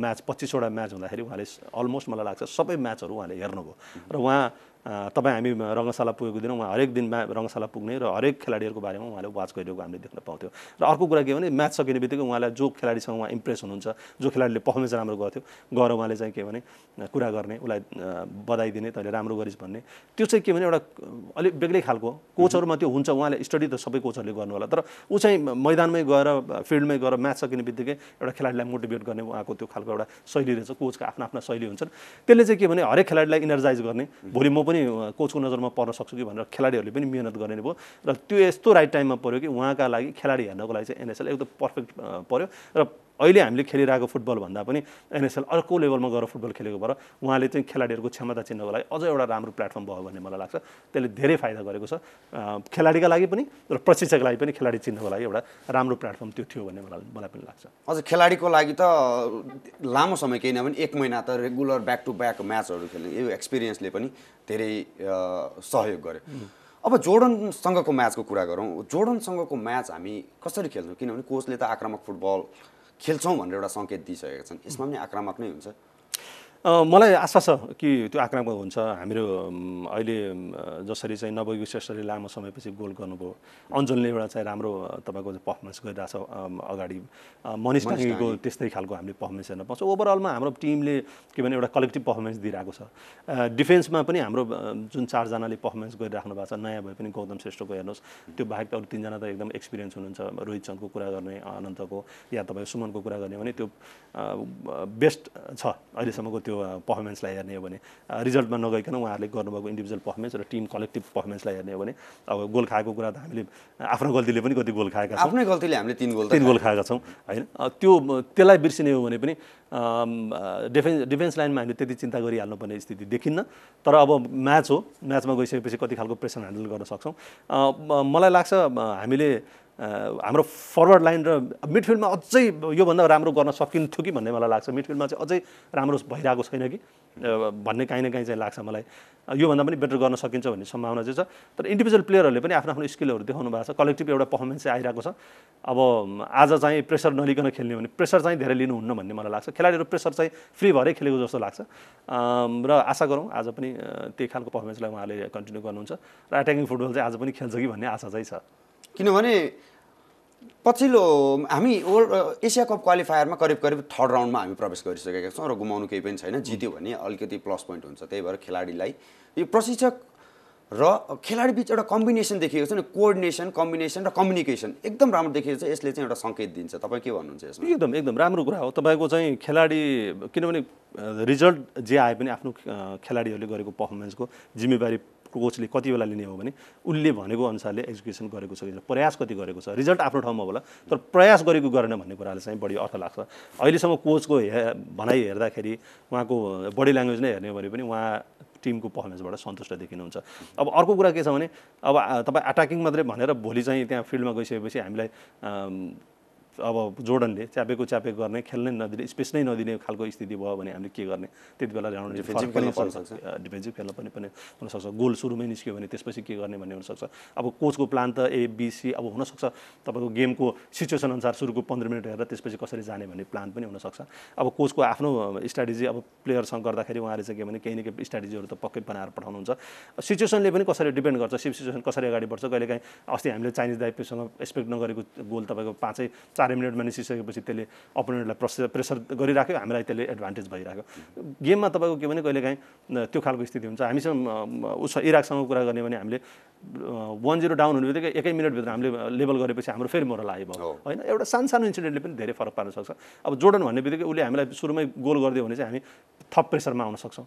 [SPEAKER 2] म्याच पच्चिसवटा म्याच हुँदाखेरि उहाँले अलमोस्ट मलाई लाग्छ सबै म्याचहरू उहाँले हेर्नुभयो र उहाँ तपाईँ हामी रङ्गशाला पुगेको दिन उहाँ हरेक दिनमा रङ्गशाला पुग्ने र हरेक खेलाडीहरूको बारेमा उहाँले वाच गरिरहेको हामीले देख्न पाउँथ्यौँ र अर्को कुरा के भने म्याच सकिने बित्तिकै उहाँलाई जो खेलाडीसँग उहाँ इम्प्रेस हुनुहुन्छ जो खेलाडीले पर्फर्मेन्स राम्रो गर्थ्यो गएर उहाँले चाहिँ के भने कुरा गर्ने उसलाई बधाई दिने तैँले राम्रो गरिस् भन्ने त्यो चाहिँ के भने एउटा अलिक बेग्लै खालको कोचहरूमा त्यो हुन्छ उहाँले स्टडी त सबै कोचहरूले गर्नु होला तर ऊ चाहिँ मैदानमै गएर फिल्डमै गएर म्याच सकिने बित्तिकै एउटा खेलाडीलाई मोटिभेट गर्ने उहाँको त्यो खालको एउटा शैली रहेछ कोचको आफ्ना आफ्ना शैली हुन्छन् त्यसले चाहिँ के भने हरेक खेलाडीलाई इनर्जाइज गर्ने भोलि म पनि पनि कोचको नजरमा पर्न सक्छु कि भनेर खेलाडीहरूले पनि मिहिनेत गर्ने भयो र त्यो यस्तो राइट टाइममा पऱ्यो कि उहाँका लागि खेलाडी हेर्नको लागि चाहिँ एनएसएल एकदम पर्फेक्ट पऱ्यो र अहिले हामीले खेलिरहेको फुटबलभन्दा पनि एनएसएल अर्को लेभलमा गएर फुटबल खेलेको भएर उहाँले चाहिँ खेलाडीहरूको क्षमता चिन्नको लागि अझ एउटा राम्रो प्लेटफर्म भयो भन्ने मलाई लाग्छ त्यसले धेरै फाइदा गरेको छ खेलाडीका लागि पनि र प्रशिक्षकका लागि पनि खेलाडी चिन्नको लागि एउटा राम्रो प्लेटफर्म त्यो थियो भन्ने मलाई
[SPEAKER 1] मलाई पनि लाग्छ अझ खेलाडीको लागि त लामो समय केही नभए एक महिना त रेगुलर ब्याक टु ब्याक म्याचहरू खेल्ने यो एक्सपिरियन्सले पनि धेरै सहयोग गर्यो अब जोर्डनसँगको म्याचको कुरा गरौँ जोर्डनसँगको म्याच हामी कसरी खेल्छौँ किनभने कोचले त आक्रामक फुटबल खेल्छौँ भनेर एउटा सङ्केत दिइसकेका छन् यसमा पनि आक्रामक नै हुन्छ
[SPEAKER 2] मलाई आशा छ कि त्यो आक्रामक हुन्छ हामीहरू अहिले जसरी चाहिँ नबोगी श्रेष्ठले लामो समयपछि गोल गर्नुभयो अञ्जनले एउटा चाहिँ राम्रो तपाईँको पर्फर्मेन्स गरिरहेछ अगाडि मनिष टाङ्गीको त्यस्तै खालको हामीले पर्फर्मेन्स हेर्न पाउँछ ओभरअलमा हाम्रो टिमले के भने एउटा कलेक्टिभ पर्फर्मेन्स दिइरहेको छ डिफेन्समा पनि हाम्रो जुन चारजनाले पर्फर्मेन्स गरिराख्नु भएको छ नयाँ भए पनि गौतम श्रेष्ठको हेर्नुहोस् त्यो बाहेक त अरू तिनजना त एकदम एक्सपिरियन्स हुनुहुन्छ रोहित चन्दको कुरा गर्ने अनन्तको या तपाईँ सुमनको कुरा गर्ने भने त्यो बेस्ट छ अहिलेसम्मको त्यो त्यो पर्फर्मेन्सलाई हेर्ने हो भने रिजल्टमा नगइकन उहाँहरूले गर्नुभएको इन्डिभिजुअल पर्फर्मेन्स र टिम कलेक्टिभ पर्फर्मेन्सलाई हेर्ने हो भने अब गोल खाएको कुरा त हामीले आफ्नो गल्तीले पनि कति गोल खाएका छौँ आफ्नै गल्तीले हामीले तिन गोल तिन गोल खाएका छौँ होइन त्यो त्यसलाई बिर्सिने हो भने पनि डिफेन्स डिफेन्स लाइनमा हामीले त्यति चिन्ता गरिहाल्नुपर्ने स्थिति देखिन्न तर अब म्याच हो म्याचमा गइसकेपछि कति खालको प्रेसर ह्यान्डल गर्न सक्छौँ मलाई लाग्छ हामीले हाम्रो फरवर्ड लाइन र मिडफिल्डमा अझै योभन्दा राम्रो गर्न सकिन्थ्यो कि भन्ने मलाई लाग्छ मिडफिल्डमा चाहिँ अझै राम्रो भइरहेको छैन कि भन्ने काहीँ न काहीँ चाहिँ लाग्छ मलाई योभन्दा पनि बेटर गर्न सकिन्छ भन्ने सम्भावना चाहिँ छ तर इन्डिभिजुअल प्लेयरहरूले पनि आफ्नो आफ्नो स्किलहरू देखाउनु भएको छ कलेक्टिभ एउटा पर्फर्मेन्स चाहिँ आइरहेको छ अब आज चाहिँ प्रेसर नलिकन खेल्ने भने प्रेसर चाहिँ धेरै लिनुहुन्न भन्ने मलाई लाग्छ खेलाडीहरू प्रेसर चाहिँ फ्री भएरै खेलेको जस्तो लाग्छ र आशा गरौँ आज पनि त्यही खालको पर्फर्मेन्सलाई उहाँले कन्टिन्यू गर्नुहुन्छ र एट्याकिङ फुटबल चाहिँ आज
[SPEAKER 1] पनि खेल्छ कि भन्ने आशा चाहिँ छ किनभने पछिल्लो हामी वर्ल्ड एसिया कप क्वालिफायरमा करिब करिब थर्ड राउन्डमा हामी प्रवेश गरिसकेका छौँ र गुमाउनु केही पनि छैन जित्यो भने अलिकति प्लस पोइन्ट हुन्छ त्यही भएर खेलाडीलाई यो प्रशिक्षक र खेलाडी खेलाडीबिच एउटा कम्बिनेसन देखिएको छ नि कोअर्डिनेसन कम्बिनेसन र कम्युनिकेसन एकदम राम्रो देखिएको छ यसले चाहिँ एउटा सङ्केत दिन्छ तपाईँ के भन्नुहुन्छ यसमा
[SPEAKER 2] एकदम एकदम राम्रो कुरा हो तपाईँको चाहिँ खेलाडी किनभने रिजल्ट जे आए पनि आफ्नो खेलाडीहरूले गरेको पर्फर्मेन्सको जिम्मेवारी कोचले कति बेला लिने हो भने उसले भनेको अनुसारले एजुकेसन गरेको छ प्रयास कति गरेको छ रिजल्ट आफ्नो ठाउँमा होला तर प्रयास गरेको गरेन भन्ने कुराले चाहिँ बढी अर्थ लाग्छ अहिलेसम्म कोचको हे भनाइ हेर्दाखेरि उहाँको बडी ल्याङ्ग्वेज नै हेर्ने भने पनि उहाँ टिमको पर्फर्मेन्सबाट सन्तुष्ट देखिनुहुन्छ अब अर्को कुरा के छ भने अब तपाईँ अट्याकिङ मात्रै भनेर भोलि चाहिँ त्यहाँ फिल्डमा गइसकेपछि हामीलाई अब जोर्डनले च्यापेको च्यापेको गर्ने खेल्नै नदिने स्पेस नै नदिने खालको स्थिति भयो भने हामीले के गर्ने त्यति बेला राउन्ड डिफेन्सिभ खेल्न पनि पनि हुनसक्छ गोल सुरुमै निस्क्यो भने त्यसपछि के गर्ने भन्ने हुनसक्छ अब कोचको प्लान त एबिसी अब हुनसक्छ तपाईँको गेमको सिचुएसन अनुसार सुरुको पन्ध्र मिनट हेरेर त्यसपछि कसरी जाने भन्ने प्लान पनि हुनसक्छ अब कोचको आफ्नो स्ट्राटेजी अब प्लेयरसँग गर्दाखेरि उहाँले चाहिँ के भने केही न केही स्ट्राटेजीहरू त पक्कै बनाएर पठाउनुहुन्छ सिचुएसनले पनि कसरी डिपेन्ड गर्छ सिचुएसन कसरी अगाडि बढ्छ कहिले काहीँ अस्ति हामीले चाइनिज दाइपेसँग एक्सपेक्ट नगरेको गोल तपाईँको पाँचै चारै मिनटमा निस्किसकेपछि त्यसले अपोनेन्टलाई प्रेसर प्रेसर गरिराख्यो हामीलाई त्यसले एडभान्टेज भइरहेको गेममा तपाईँको के भने कहिलेकाहीँ त्यो खालको स्थिति हुन्छ हामीसँग उस इराकसँग कुरा गर्ने भने हामीले वान जिरो डाउन हुने बित्तिकै एकै मिनटभित्र हामीले लेभल गरेपछि हाम्रो फेरि मोरल आयो भयो होइन एउटा सानो सानो इन्सिडेन्टले पनि धेरै फरक पार्न सक्छ अब जोर्डन भन्ने बित्तिकै उसले हामीलाई सुरुमै गोल गरिदियो भने चाहिँ हामी थप प्रेसरमा आउन सक्छौँ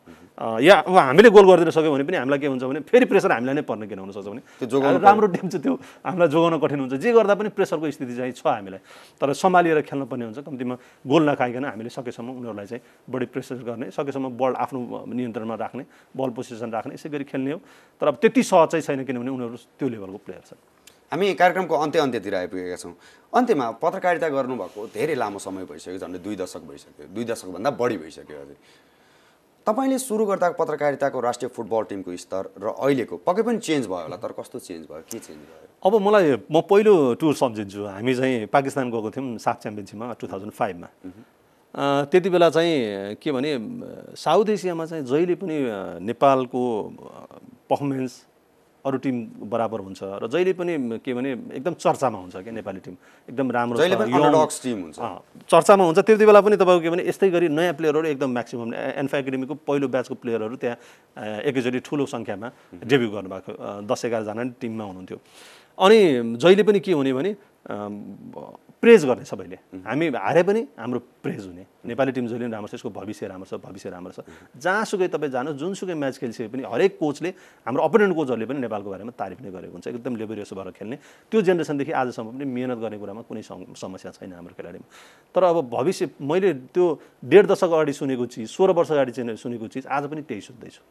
[SPEAKER 2] या अब हामीले गोल गरिदिन सक्यौँ भने पनि हामीलाई के हुन्छ भने फेरि प्रेसर हामीलाई नै पर्ने किन हुनसक्छ भने राम्रो टिम चाहिँ त्यो हामीलाई जोगाउन कठिन हुन्छ जे गर्दा पनि प्रेसरको स्थिति चाहिँ छ हामीलाई तर सम्हालेर खेल्नुपर्ने हुन्छ कम्तीमा गोल नखाइकन हामीले सकेसम्म उनीहरूलाई चाहिँ बढी प्रेसर गर्ने सकेसम्म बल आफ्नो नियन्त्रणमा राख्ने बल पोजिसन राख्ने यसै गरी खेल्ने हो तर अब त्यति सहज चाहिँ छैन किनभने उनीहरू त्यो
[SPEAKER 1] लेभलको प्लेयर छन् हामी कार्यक्रमको अन्त्य अन्त्यतिर आइपुगेका छौँ अन्त्यमा पत्रकारिता गर्नुभएको धेरै लामो समय भइसक्यो झन्डै दुई दशक भइसक्यो दुई दशकभन्दा बढी भइसक्यो हजुर तपाईँले सुरु गर्दा पत्रकारिताको राष्ट्रिय फुटबल टिमको स्तर र अहिलेको पक्कै पनि चेन्ज भयो होला तर कस्तो चेन्ज भयो के चेन्ज
[SPEAKER 2] भयो अब मलाई म पहिलो टुर सम्झिन्छु हामी चाहिँ पाकिस्तान गएको थियौँ साफ च्याम्पियनसिपमा टु थाउजन्ड फाइभमा त्यति बेला चाहिँ के भने साउथ एसियामा चाहिँ जहिले पनि नेपालको पर्फमेन्स अरू टिम बराबर हुन्छ र जहिले पनि के भने एकदम चर्चामा हुन्छ क्या नेपाली टिम एकदम राम्रो हुन्छ चर्चामा हुन्छ त्यति बेला पनि तपाईँको के भने यस्तै गरी नयाँ प्लेयरहरू एकदम म्याक्सिमम् एन्फा एकाडेमीको पहिलो ब्याचको प्लेयरहरू त्यहाँ एकैचोटि ठुलो सङ्ख्यामा डेब्यु गर्नुभएको दस एघारजना टिममा हुनुहुन्थ्यो अनि जहिले पनि के हुने भने प्रेज गर्ने सबैले हामी हारे पनि हाम्रो प्रेज हुने नेपाली टिम जहिले पनि राम्रो छ यसको भविष्य राम्रो छ भविष्य राम्रो छ जहाँसुकै तपाईँ जानु जुनसुकै म्याच खेलिसके पनि हरेक कोचले हाम्रो अपोनेन्ट कोचहरूले पनि नेपालको बारेमा तारिफ नै गरेको हुन्छ एकदम लेबरियस भएर खेल्ने त्यो जेनेरेसनदेखि आजसम्म पनि मिहिनेत गर्ने कुरामा कुनै समस्या छैन हाम्रो खेलाडीमा तर अब भविष्य मैले त्यो डेढ दशक अगाडि सुनेको चिज सोह्र वर्ष अगाडि सुनेको चिज आज पनि त्यही सुन्दैछु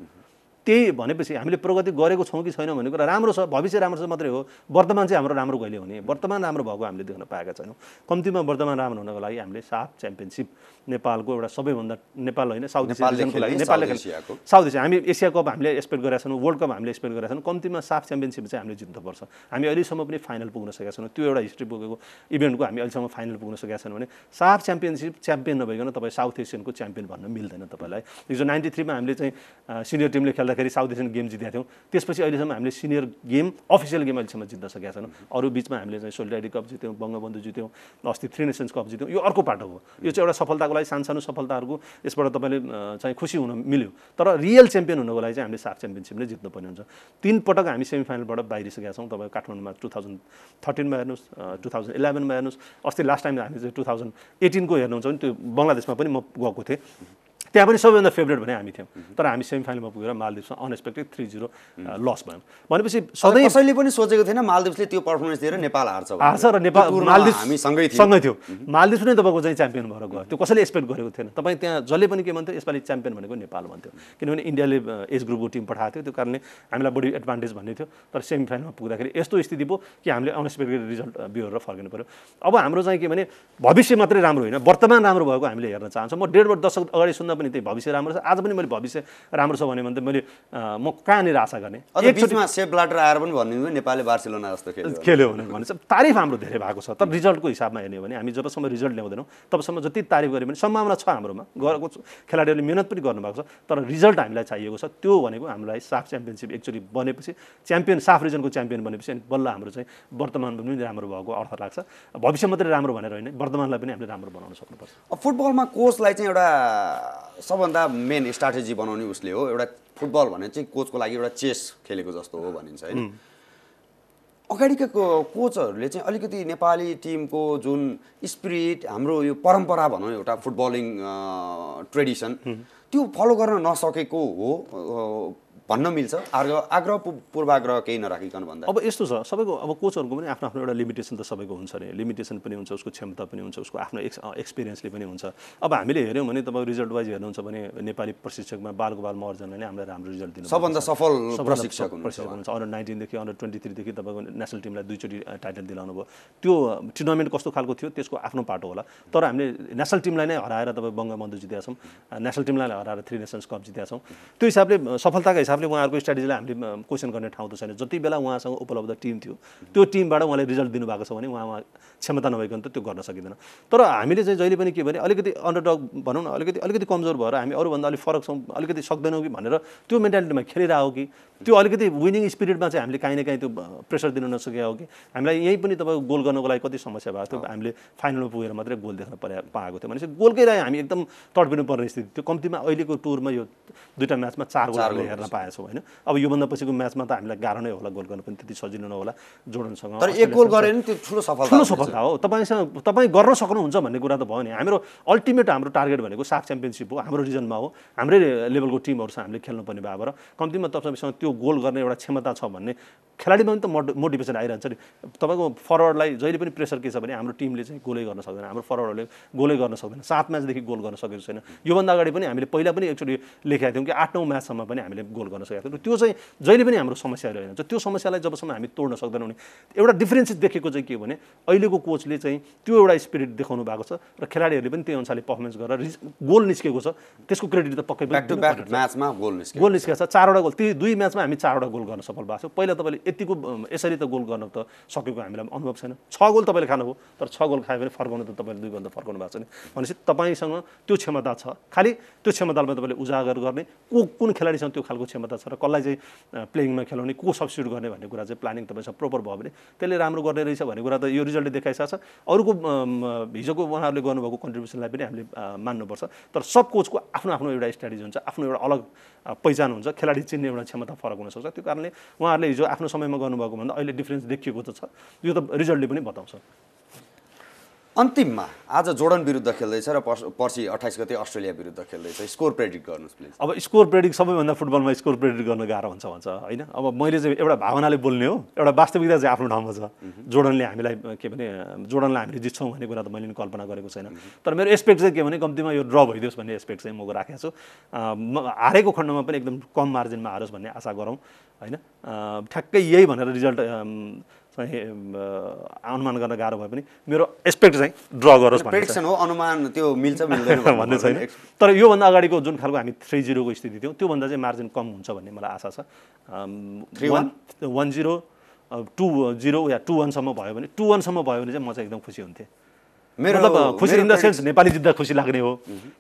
[SPEAKER 2] त्यही भनेपछि हामीले प्रगति गरेको छौँ कि छैनौँ भन्ने कुरा राम्रो छ भविष्य राम्रो छ मात्रै हो वर्तमान चाहिँ हाम्रो राम्रो कहिले हुने वर्तमान राम्रो भएको हामीले देख्न पाएका छैनौँ कम्तीमा वर्तमान राम्रो हुनको लागि हामीले साफ च्याम्पियनसिप नेपालको एउटा सबैभन्दा नेपाल होइन साउथ एसियाको लागि नेपालले साउथ एसिया हामी एसिया कप हामीले एक्सपेक्ट गरेका छौँ वर्ल्ड कप हामीले एक्सपेक्ट गरेका छौँ कम्तीमा साफ च्याम्पियनसिप चाहिँ हामीले जित्नुपर्छ हामी अहिलेसम्म पनि फाइनल पुग्न सकेका छैनौँ त्यो एउटा हिस्ट्री पुगेको इभेन्टको हामी अहिलेसम्म फाइनल पुग्न सकेका छैनौँ भने साफ च्याम्पियनसिप च्याम्पियन नभइकन तपाईँ साउथ एसियनको च्याम्पियन भन्न मिल्दैन तपाईँलाई हिजो नाइन्टी थ्रीमा हामीले चाहिँ सिनियर टिमले खेल्दा जित्दाखेरि साउथ एसियन गेम जितेका थियौँ त्यसपछि अहिलेसम्म हामीले सिनियर गेम अफिसियल गेम अहिलेसम्म जित्न सकेका छैनौँ अरू बिचमा हामीले चाहिँ सोलिडारी कप जित्यौँ बङ्गबन्धु जित्यौँ अस्ति थ्री नेसन्स कप जित्यौँ यो अर्को पाटो हो यो चाहिँ एउटा सफलताको लागि सानसानो सफलताहरूको यसबाट तपाईँले चाहिँ खुसी हुन मिल्यो तर रियल च्याम्पियन हुनुको लागि चाहिँ हामीले साफ च्याम्पियनसिप नै जित्नुपर्ने हुन्छ तिन पटक हामी सेमिफाइनलबाट बाहिरिसकेका छौँ तपाईँ काठमाडौँमा टु थाउजन्ड थर्टिनमा हेर्नुहोस् टु थाउजन्ड इलेभेनमा हेर्नुहोस् अस्ति लास्ट टाइम हामी चाहिँ टु थाउजन्ड एटिनको हेर्नुहुन्छ भने त्यो बङ्गलादेशमा पनि म गएको थिएँ त्यहाँ पनि सबैभन्दा फेभरेट भने हामी थियौँ तर हामी सेमी फाइनलमा पुगेर मालदिप्समा अनएक्सपेक्टेड थ्री जिरो लस भयौँ भनेपछि सधैँ कसैले पनि
[SPEAKER 1] सोचेको थिएन मालदिप्सले त्यो पर्फर्मेन्स दिएर नेपाल हार्छ हार्छ र नेपाल मालदिप्स हामी सँगै सँगै थियो mm-hmm.
[SPEAKER 2] मालदिप्स नै तपाईँको चाहिँ च्याम्पियन भएर गयो त्यो कसैले एक्सपेक्ट गरेको थिएन तपाईँ त्यहाँ जसले पनि के भन्थ्यो यसपालि च्याम्पियन भनेको नेपाल भन्थ्यो किनभने इन्डियाले एज ग्रुपको टिम पठाएको थियो त्यो कारणले हामीलाई बढी एडभान्टेज भन्ने थियो तर सेमिफाइनलमा पुग्दाखेरि यस्तो स्थिति भयो कि हामीले अनएक्सपेक्टेड रिजल्ट बिहोरेर फर्किनु पऱ्यो अब हाम्रो चाहिँ के भने भविष्य मात्रै राम्रो होइन वर्तमान राम्रो भएको हामीले हेर्न चाहन्छौँ म डेढ वर्ष दशक अगाडि सुन्दा पनि पनि त्यही भविष्य राम्रो छ आज पनि मैले भविष्य राम्रो छ भने त मैले म कहाँनिर आशा गर्ने एकचोटिमा
[SPEAKER 1] सेफ ब्लाटर आएर पनि भन्यो नेपालले बार्सिलोना जस्तो खेल्यो खेल्यो
[SPEAKER 2] भने चाहिँ तारिफ हाम्रो धेरै भएको छ तर रिजल्टको हिसाबमा हेर्ने हो भने हामी जबसम्म रिजल्ट ल्याउँदैनौँ तबसम्म जति तारिफ गऱ्यो भने सम्भावना छ हाम्रोमा गरेको खेलाडीहरूले मिहिनेत पनि गर्नुभएको छ तर रिजल्ट हामीलाई चाहिएको छ त्यो भनेको हामीलाई साफ च्याम्पियनसिप एक्चुली बनेपछि च्याम्पियन साफ रिजनको च्याम्पियन बनेपछि अनि बल्ल हाम्रो चाहिँ वर्तमान पनि राम्रो भएको अर्थ लाग्छ भविष्य मात्रै राम्रो भनेर होइन वर्तमानलाई पनि
[SPEAKER 1] हामीले राम्रो बनाउन सक्नुपर्छ फुटबलमा कोचलाई चाहिँ एउटा सबभन्दा मेन स्ट्राटेजी बनाउने उसले हो एउटा फुटबल भने चाहिँ कोचको लागि एउटा चेस खेलेको जस्तो हो भनिन्छ होइन अगाडिका कोचहरूले चाहिँ अलिकति नेपाली टिमको जुन स्पिरिट हाम्रो यो परम्परा भनौँ एउटा फुटबलिङ ट्रेडिसन त्यो फलो गर्न नसकेको हो भन्न मिल्छ आग्रह आग्रह पूर्वाग्रह केही नराखिकन भन्दा अब
[SPEAKER 2] यस्तो छ सबैको अब कोचहरूको पनि आफ्नो आफ्नो एउटा लिमिटेसन त सबैको हुन्छ नि लिमिटेसन पनि हुन्छ उसको क्षमता पनि हुन्छ उसको आफ्नो एक्स एक्सपिरियन्सले पनि हुन्छ अब हामीले हेऱ्यौँ भने तपाईँ रिजल्ट वाइज हेर्नुहुन्छ भने नेपाली प्रशिक्षकमा बालको बाल महर्जनले नै हामीलाई राम्रो रिजल्ट दिनु सबभन्दा सफल प्रशिक्षक हुनुहुन्छ अन्डर नाइन्टिनदेखि अन्डर ट्वेन्टी थ्रीदेखि तपाईँको नेसनल टिमलाई दुईचोटि टाइटल दिलाउनु भयो त्यो टुर्नामेन्ट कस्तो खालको थियो त्यसको आफ्नो पाटो होला तर हामीले नेसनल टिमलाई नै हराएर तपाईँ बङ्गबन्धु जितेका छौँ नेसनल टिमलाई हराएर थ्री नेसन्स कप जितेका छौँ त्यो हिसाबले सफलताको हिसाब हिसाबले उहाँहरूको स्ट्राटेजीलाई हामीले क्वेसन गर्ने ठाउँ त छैन जति बेला उहाँसँग उपलब्ध टिम थियो त्यो टिमबाट उहाँले रिजल्ट दिनुभएको छ भने उहाँ उहाँ क्षमता नभएको त त्यो गर्न सकिँदैन तर हामीले चाहिँ जहिले पनि के भने अलिकति अन्डरडग भनौँ न अलिकति अलिकति कमजोर भएर हामी अरूभन्दा अलिक फरक छौँ अलिकति सक्दैनौँ कि भनेर त्यो मेन्टालिटीमा खेलिरहेको कि त्यो अलिकति विनिङ स्पिरिटमा चाहिँ हामीले काहीँ न काहीँ त्यो प्रेसर दिनु नसकेको हो कि हामीलाई यहीँ पनि तपाईँको गोल गर्नको लागि कति समस्या भएको थियो हामीले फाइनलमा पुगेर मात्रै गोल देख्न परे पाएको थियो भनेपछि गोलकै लागि हामी एकदम तडपिनुपर्ने पर्ने स्थिति त्यो कम्तीमा अहिलेको टुरमा यो दुइटा म्याचमा चार गोल हेर्न पायो पाएछौँ होइन अब योभन्दा पछिको म्याचमा त हामीलाई गाह्रो नै होला गोल गर्न पनि त्यति सजिलो नहोला जोर्डनसँग तर एक गोल गरे
[SPEAKER 1] त्यो ठुलो सफलता ठुलो सफलता
[SPEAKER 2] हो तपाईँसँग तपाईँ गर्न सक्नुहुन्छ भन्ने कुरा त भयो नि हाम्रो अल्टिमेट हाम्रो टार्गेट भनेको साफ च्याम्पियनसिप हो हाम्रो रिजनमा हो हाम्रै लेभलको टिमहरूसँग हामीले खेल्नुपर्ने भए भएर कम्तीमा तपाईँसँग त्यो गोल गर्ने एउटा क्षमता छ भन्ने खेलाडीमा पनि त मोटिभेसन आइरहन्छ नि तपाईँको फरवर्डलाई जहिले पनि प्रेसर के छ भने हाम्रो टिमले चाहिँ गोलै गर्न सक्दैन हाम्रो फरवर्डहरूले गोलै गर्न सक्दैन सात म्याचदेखि गोल गर्न सकेको छैन योभन्दा अगाडि पनि हामीले पहिला पनि एकचोटि लेखेका थियौँ कि आठ नौ म्याचसम्म पनि हामीले गोल गर्न सकेका थियौँ त्यो चाहिँ जहिले पनि हाम्रो समस्या होइन त्यो समस्यालाई जबसम्म हामी तोड्न सक्दैनौँ भने एउटा डिफ्रेन्स देखेको चाहिँ के भने अहिलेको कोचले चाहिँ त्यो एउटा स्पिरिट देखाउनु भएको छ र खेलाडीहरूले पनि त्यही अनुसारले पर्फर्मेन्स गरेर गोल निस्केको छ त्यसको क्रेडिट त पक्कै म्याचमा गोल निस्केको गोल निस्केको छ चारवटा गोल त्यही दुई म्याचमा हामी चारवटा गोल गर्न सफल भएको छ पहिला तपाईँले यतिको यसरी त गोल गर्न त सकेको हामीलाई अनुभव छैन छ गोल तपाईँले खानुभयो तर छ गोल खायो भने फर्काउनु त तपाईँले दुई गोल फर्काउनु भएको छ नि भनेपछि तपाईँसँग त्यो क्षमता छ खालि त्यो क्षमतालाई तपाईँले उजागर गर्ने को कुन खेलाडीसँग त्यो खालको क्षमता क्षमता छ र कसलाई चाहिँ प्लेइङमा खेलाउने को सब्सिट्युट गर्ने भन्ने कुरा चाहिँ प्लानिङ तपाईँसँग प्रोपर भयो भने त्यसले राम्रो गर्ने रहेछ भन्ने कुरा त यो रिजल्टले देखाइसकेको छ अरूको हिजोको उहाँहरूले गर्नुभएको कन्ट्रिब्युसनलाई पनि हामीले मान्नुपर्छ तर सब कोचको आफ्नो आफ्नो एउटा स्ट्राटेजी हुन्छ आफ्नो एउटा अलग पहिचान हुन्छ खेलाडी चिन्ने एउटा क्षमता फरक हुनसक्छ त्यो कारणले उहाँहरूले हिजो आफ्नो समयमा गर्नुभएको भन्दा अहिले डिफ्रेन्स देखिएको त छ यो त रिजल्टले पनि बताउँछ अन्तिममा
[SPEAKER 1] आज जोर्डन विरुद्ध खेल्दैछ र पर्सि अठाइस गते अस्ट्रेलिया विरुद्ध खेल्दैछ स्कोर प्रेडिक्ट गर्नुहोस् प्लिज अब स्कोर
[SPEAKER 2] प्रेडिक्ट सबैभन्दा फुटबलमा स्कोर प्रेडिक्ट गर्न गाह्रो हुन्छ भन्छ होइन अब मैले चाहिँ एउटा भावनाले बोल्ने हो एउटा वास्तविकता चाहिँ आफ्नो ठाउँमा छ जोर्डनले हामीलाई के भने जोर्डनलाई हामीले जित्छौँ भन्ने कुरा त मैले पनि कल्पना गरेको छैन तर मेरो एक्सपेक्ट चाहिँ के भने कम्तीमा यो ड्र भइदियोस् भन्ने एक्सपेक्ट चाहिँ म राखेको छु हारेको खण्डमा पनि एकदम कम मार्जिनमा हारोस् भन्ने आशा गरौँ होइन ठ्याक्कै यही भनेर रिजल्ट चाहिँ अनुमान गर्न गाह्रो भए पनि मेरो एक्सपेक्ट चाहिँ ड्र गरोस्
[SPEAKER 1] हो अनुमान त्यो मिल्छ भन्ने छैन
[SPEAKER 2] तर योभन्दा अगाडिको जुन खालको हामी थ्री जिरोको स्थिति थियौँ त्योभन्दा चाहिँ मार्जिन कम हुन्छ भन्ने मलाई आशा छ three one one zero two zero या टू वानसम्म भयो भने टु वानसम्म भयो भने चाहिँ म चाहिँ एकदम खुसी हुन्थेँ
[SPEAKER 1] मेरो मतलब खुसी इन द
[SPEAKER 2] सेन्स नेपाली जित्दा खुसी लाग्ने हो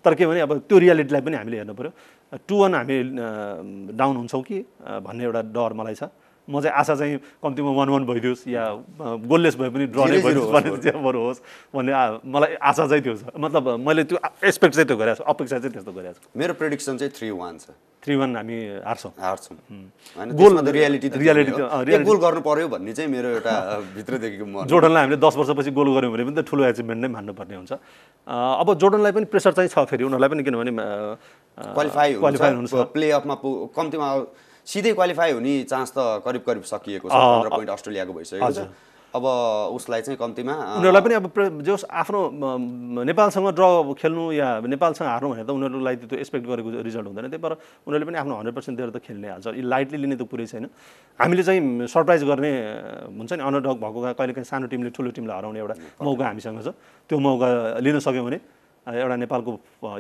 [SPEAKER 2] तर के भने अब त्यो रियालिटीलाई पनि हामीले हेर्नु पऱ्यो टु वान हामी डाउन हुन्छौँ कि भन्ने एउटा डर मलाई छ म चाहिँ आशा चाहिँ कम्तीमा वान वान भइदियोस् या गोललेस भए पनि ड्र नै भइदियोस् भने चाहिँ बरु होस् भन्ने मलाई आशा चाहिँ त्यो छ मतलब मैले त्यो एक्सपेक्ट चाहिँ त्यो गरेको छु अपेक्षा चाहिँ त्यस्तो गरेको छु मेरो प्रडिक्सन चाहिँ थ्री वान छ थ्री वान हामी हार्छौँ हार्छौँ गोल रियालिटी रियालिटी गोल गर्नु
[SPEAKER 1] पऱ्यो भन्ने चाहिँ मेरो एउटा भित्रदेखिको म जोर्डनलाई
[SPEAKER 2] हामीले दस वर्षपछि गोल गऱ्यौँ भने पनि त ठुलो एचिभमेन्ट नै मान्नुपर्ने हुन्छ अब जोर्डनलाई पनि प्रेसर चाहिँ छ फेरि उनीहरूलाई पनि किनभने क्वालिफाई क्वालिफाई हुन्छ
[SPEAKER 1] प्लेअफमा कम्तीमा सिधै क्वालिफाई हुने चान्स त करिब करिब सकिएको छ पन्ध्र पोइन्ट अस्ट्रेलियाको भइसकेको छ अब उसलाई चाहिँ कम्तीमा उनीहरूलाई
[SPEAKER 2] पनि अब जोस् आफ्नो नेपालसँग ड्र खेल्नु या नेपालसँग हार्नु भनेर त उनीहरूलाई त्यो एक्सपेक्ट गरेको रिजल्ट हुँदैन त्यही भएर उनीहरूले पनि आफ्नो हन्ड्रेड पर्सेन्ट दिएर त खेल्ने हाल्छ यी लाइटली लिने त पुरै छैन हामीले चाहिँ सरप्राइज गर्ने हुन्छ नि अन्डरडग भएको कहिलेकाहीँ सानो टिमले ठुलो टिमलाई हराउने एउटा मौका हामीसँग छ त्यो मौका लिन सक्यौँ भने एउटा नेपालको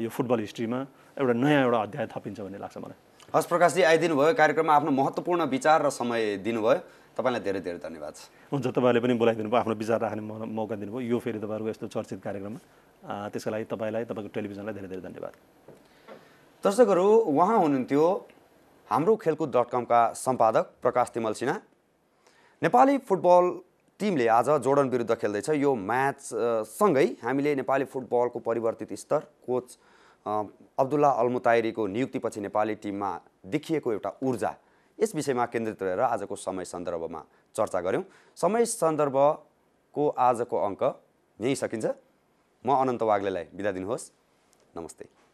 [SPEAKER 2] यो फुटबल हिस्ट्रीमा एउटा नयाँ एउटा अध्याय थपिन्छ भन्ने लाग्छ मलाई
[SPEAKER 1] हस् प्रकाशजी आइदिनु भयो कार्यक्रममा आफ्नो महत्त्वपूर्ण विचार र समय दिनुभयो तपाईँलाई धेरै धेरै धन्यवाद छ
[SPEAKER 2] हुन्छ तपाईँले पनि बोलाइदिनु भयो आफ्नो विचार राख्ने मौका दिनुभयो यो फेरि तपाईँहरूको यस्तो चर्चित कार्यक्रममा
[SPEAKER 1] त्यसको लागि तपाईँलाई तपाईँको टेलिभिजनलाई धेरै धेरै धन्यवाद दर्शकहरू उहाँ हुनुहुन्थ्यो हाम्रो खेलकुद डट कमका सम्पादक प्रकाश तिमल सिन्हा नेपाली फुटबल टिमले आज जोर्डन विरुद्ध खेल्दैछ यो म्याचसँगै हामीले नेपाली फुटबलको परिवर्तित स्तर कोच अब्दुल्ला अल्मुतायरीको नियुक्तिपछि नेपाली टिममा देखिएको एउटा ऊर्जा यस विषयमा केन्द्रित रहेर आजको समय सन्दर्भमा चर्चा गऱ्यौँ समय सन्दर्भको आजको अङ्क यहीँ सकिन्छ म अनन्त वाग्लेलाई बिदा दिनुहोस् नमस्ते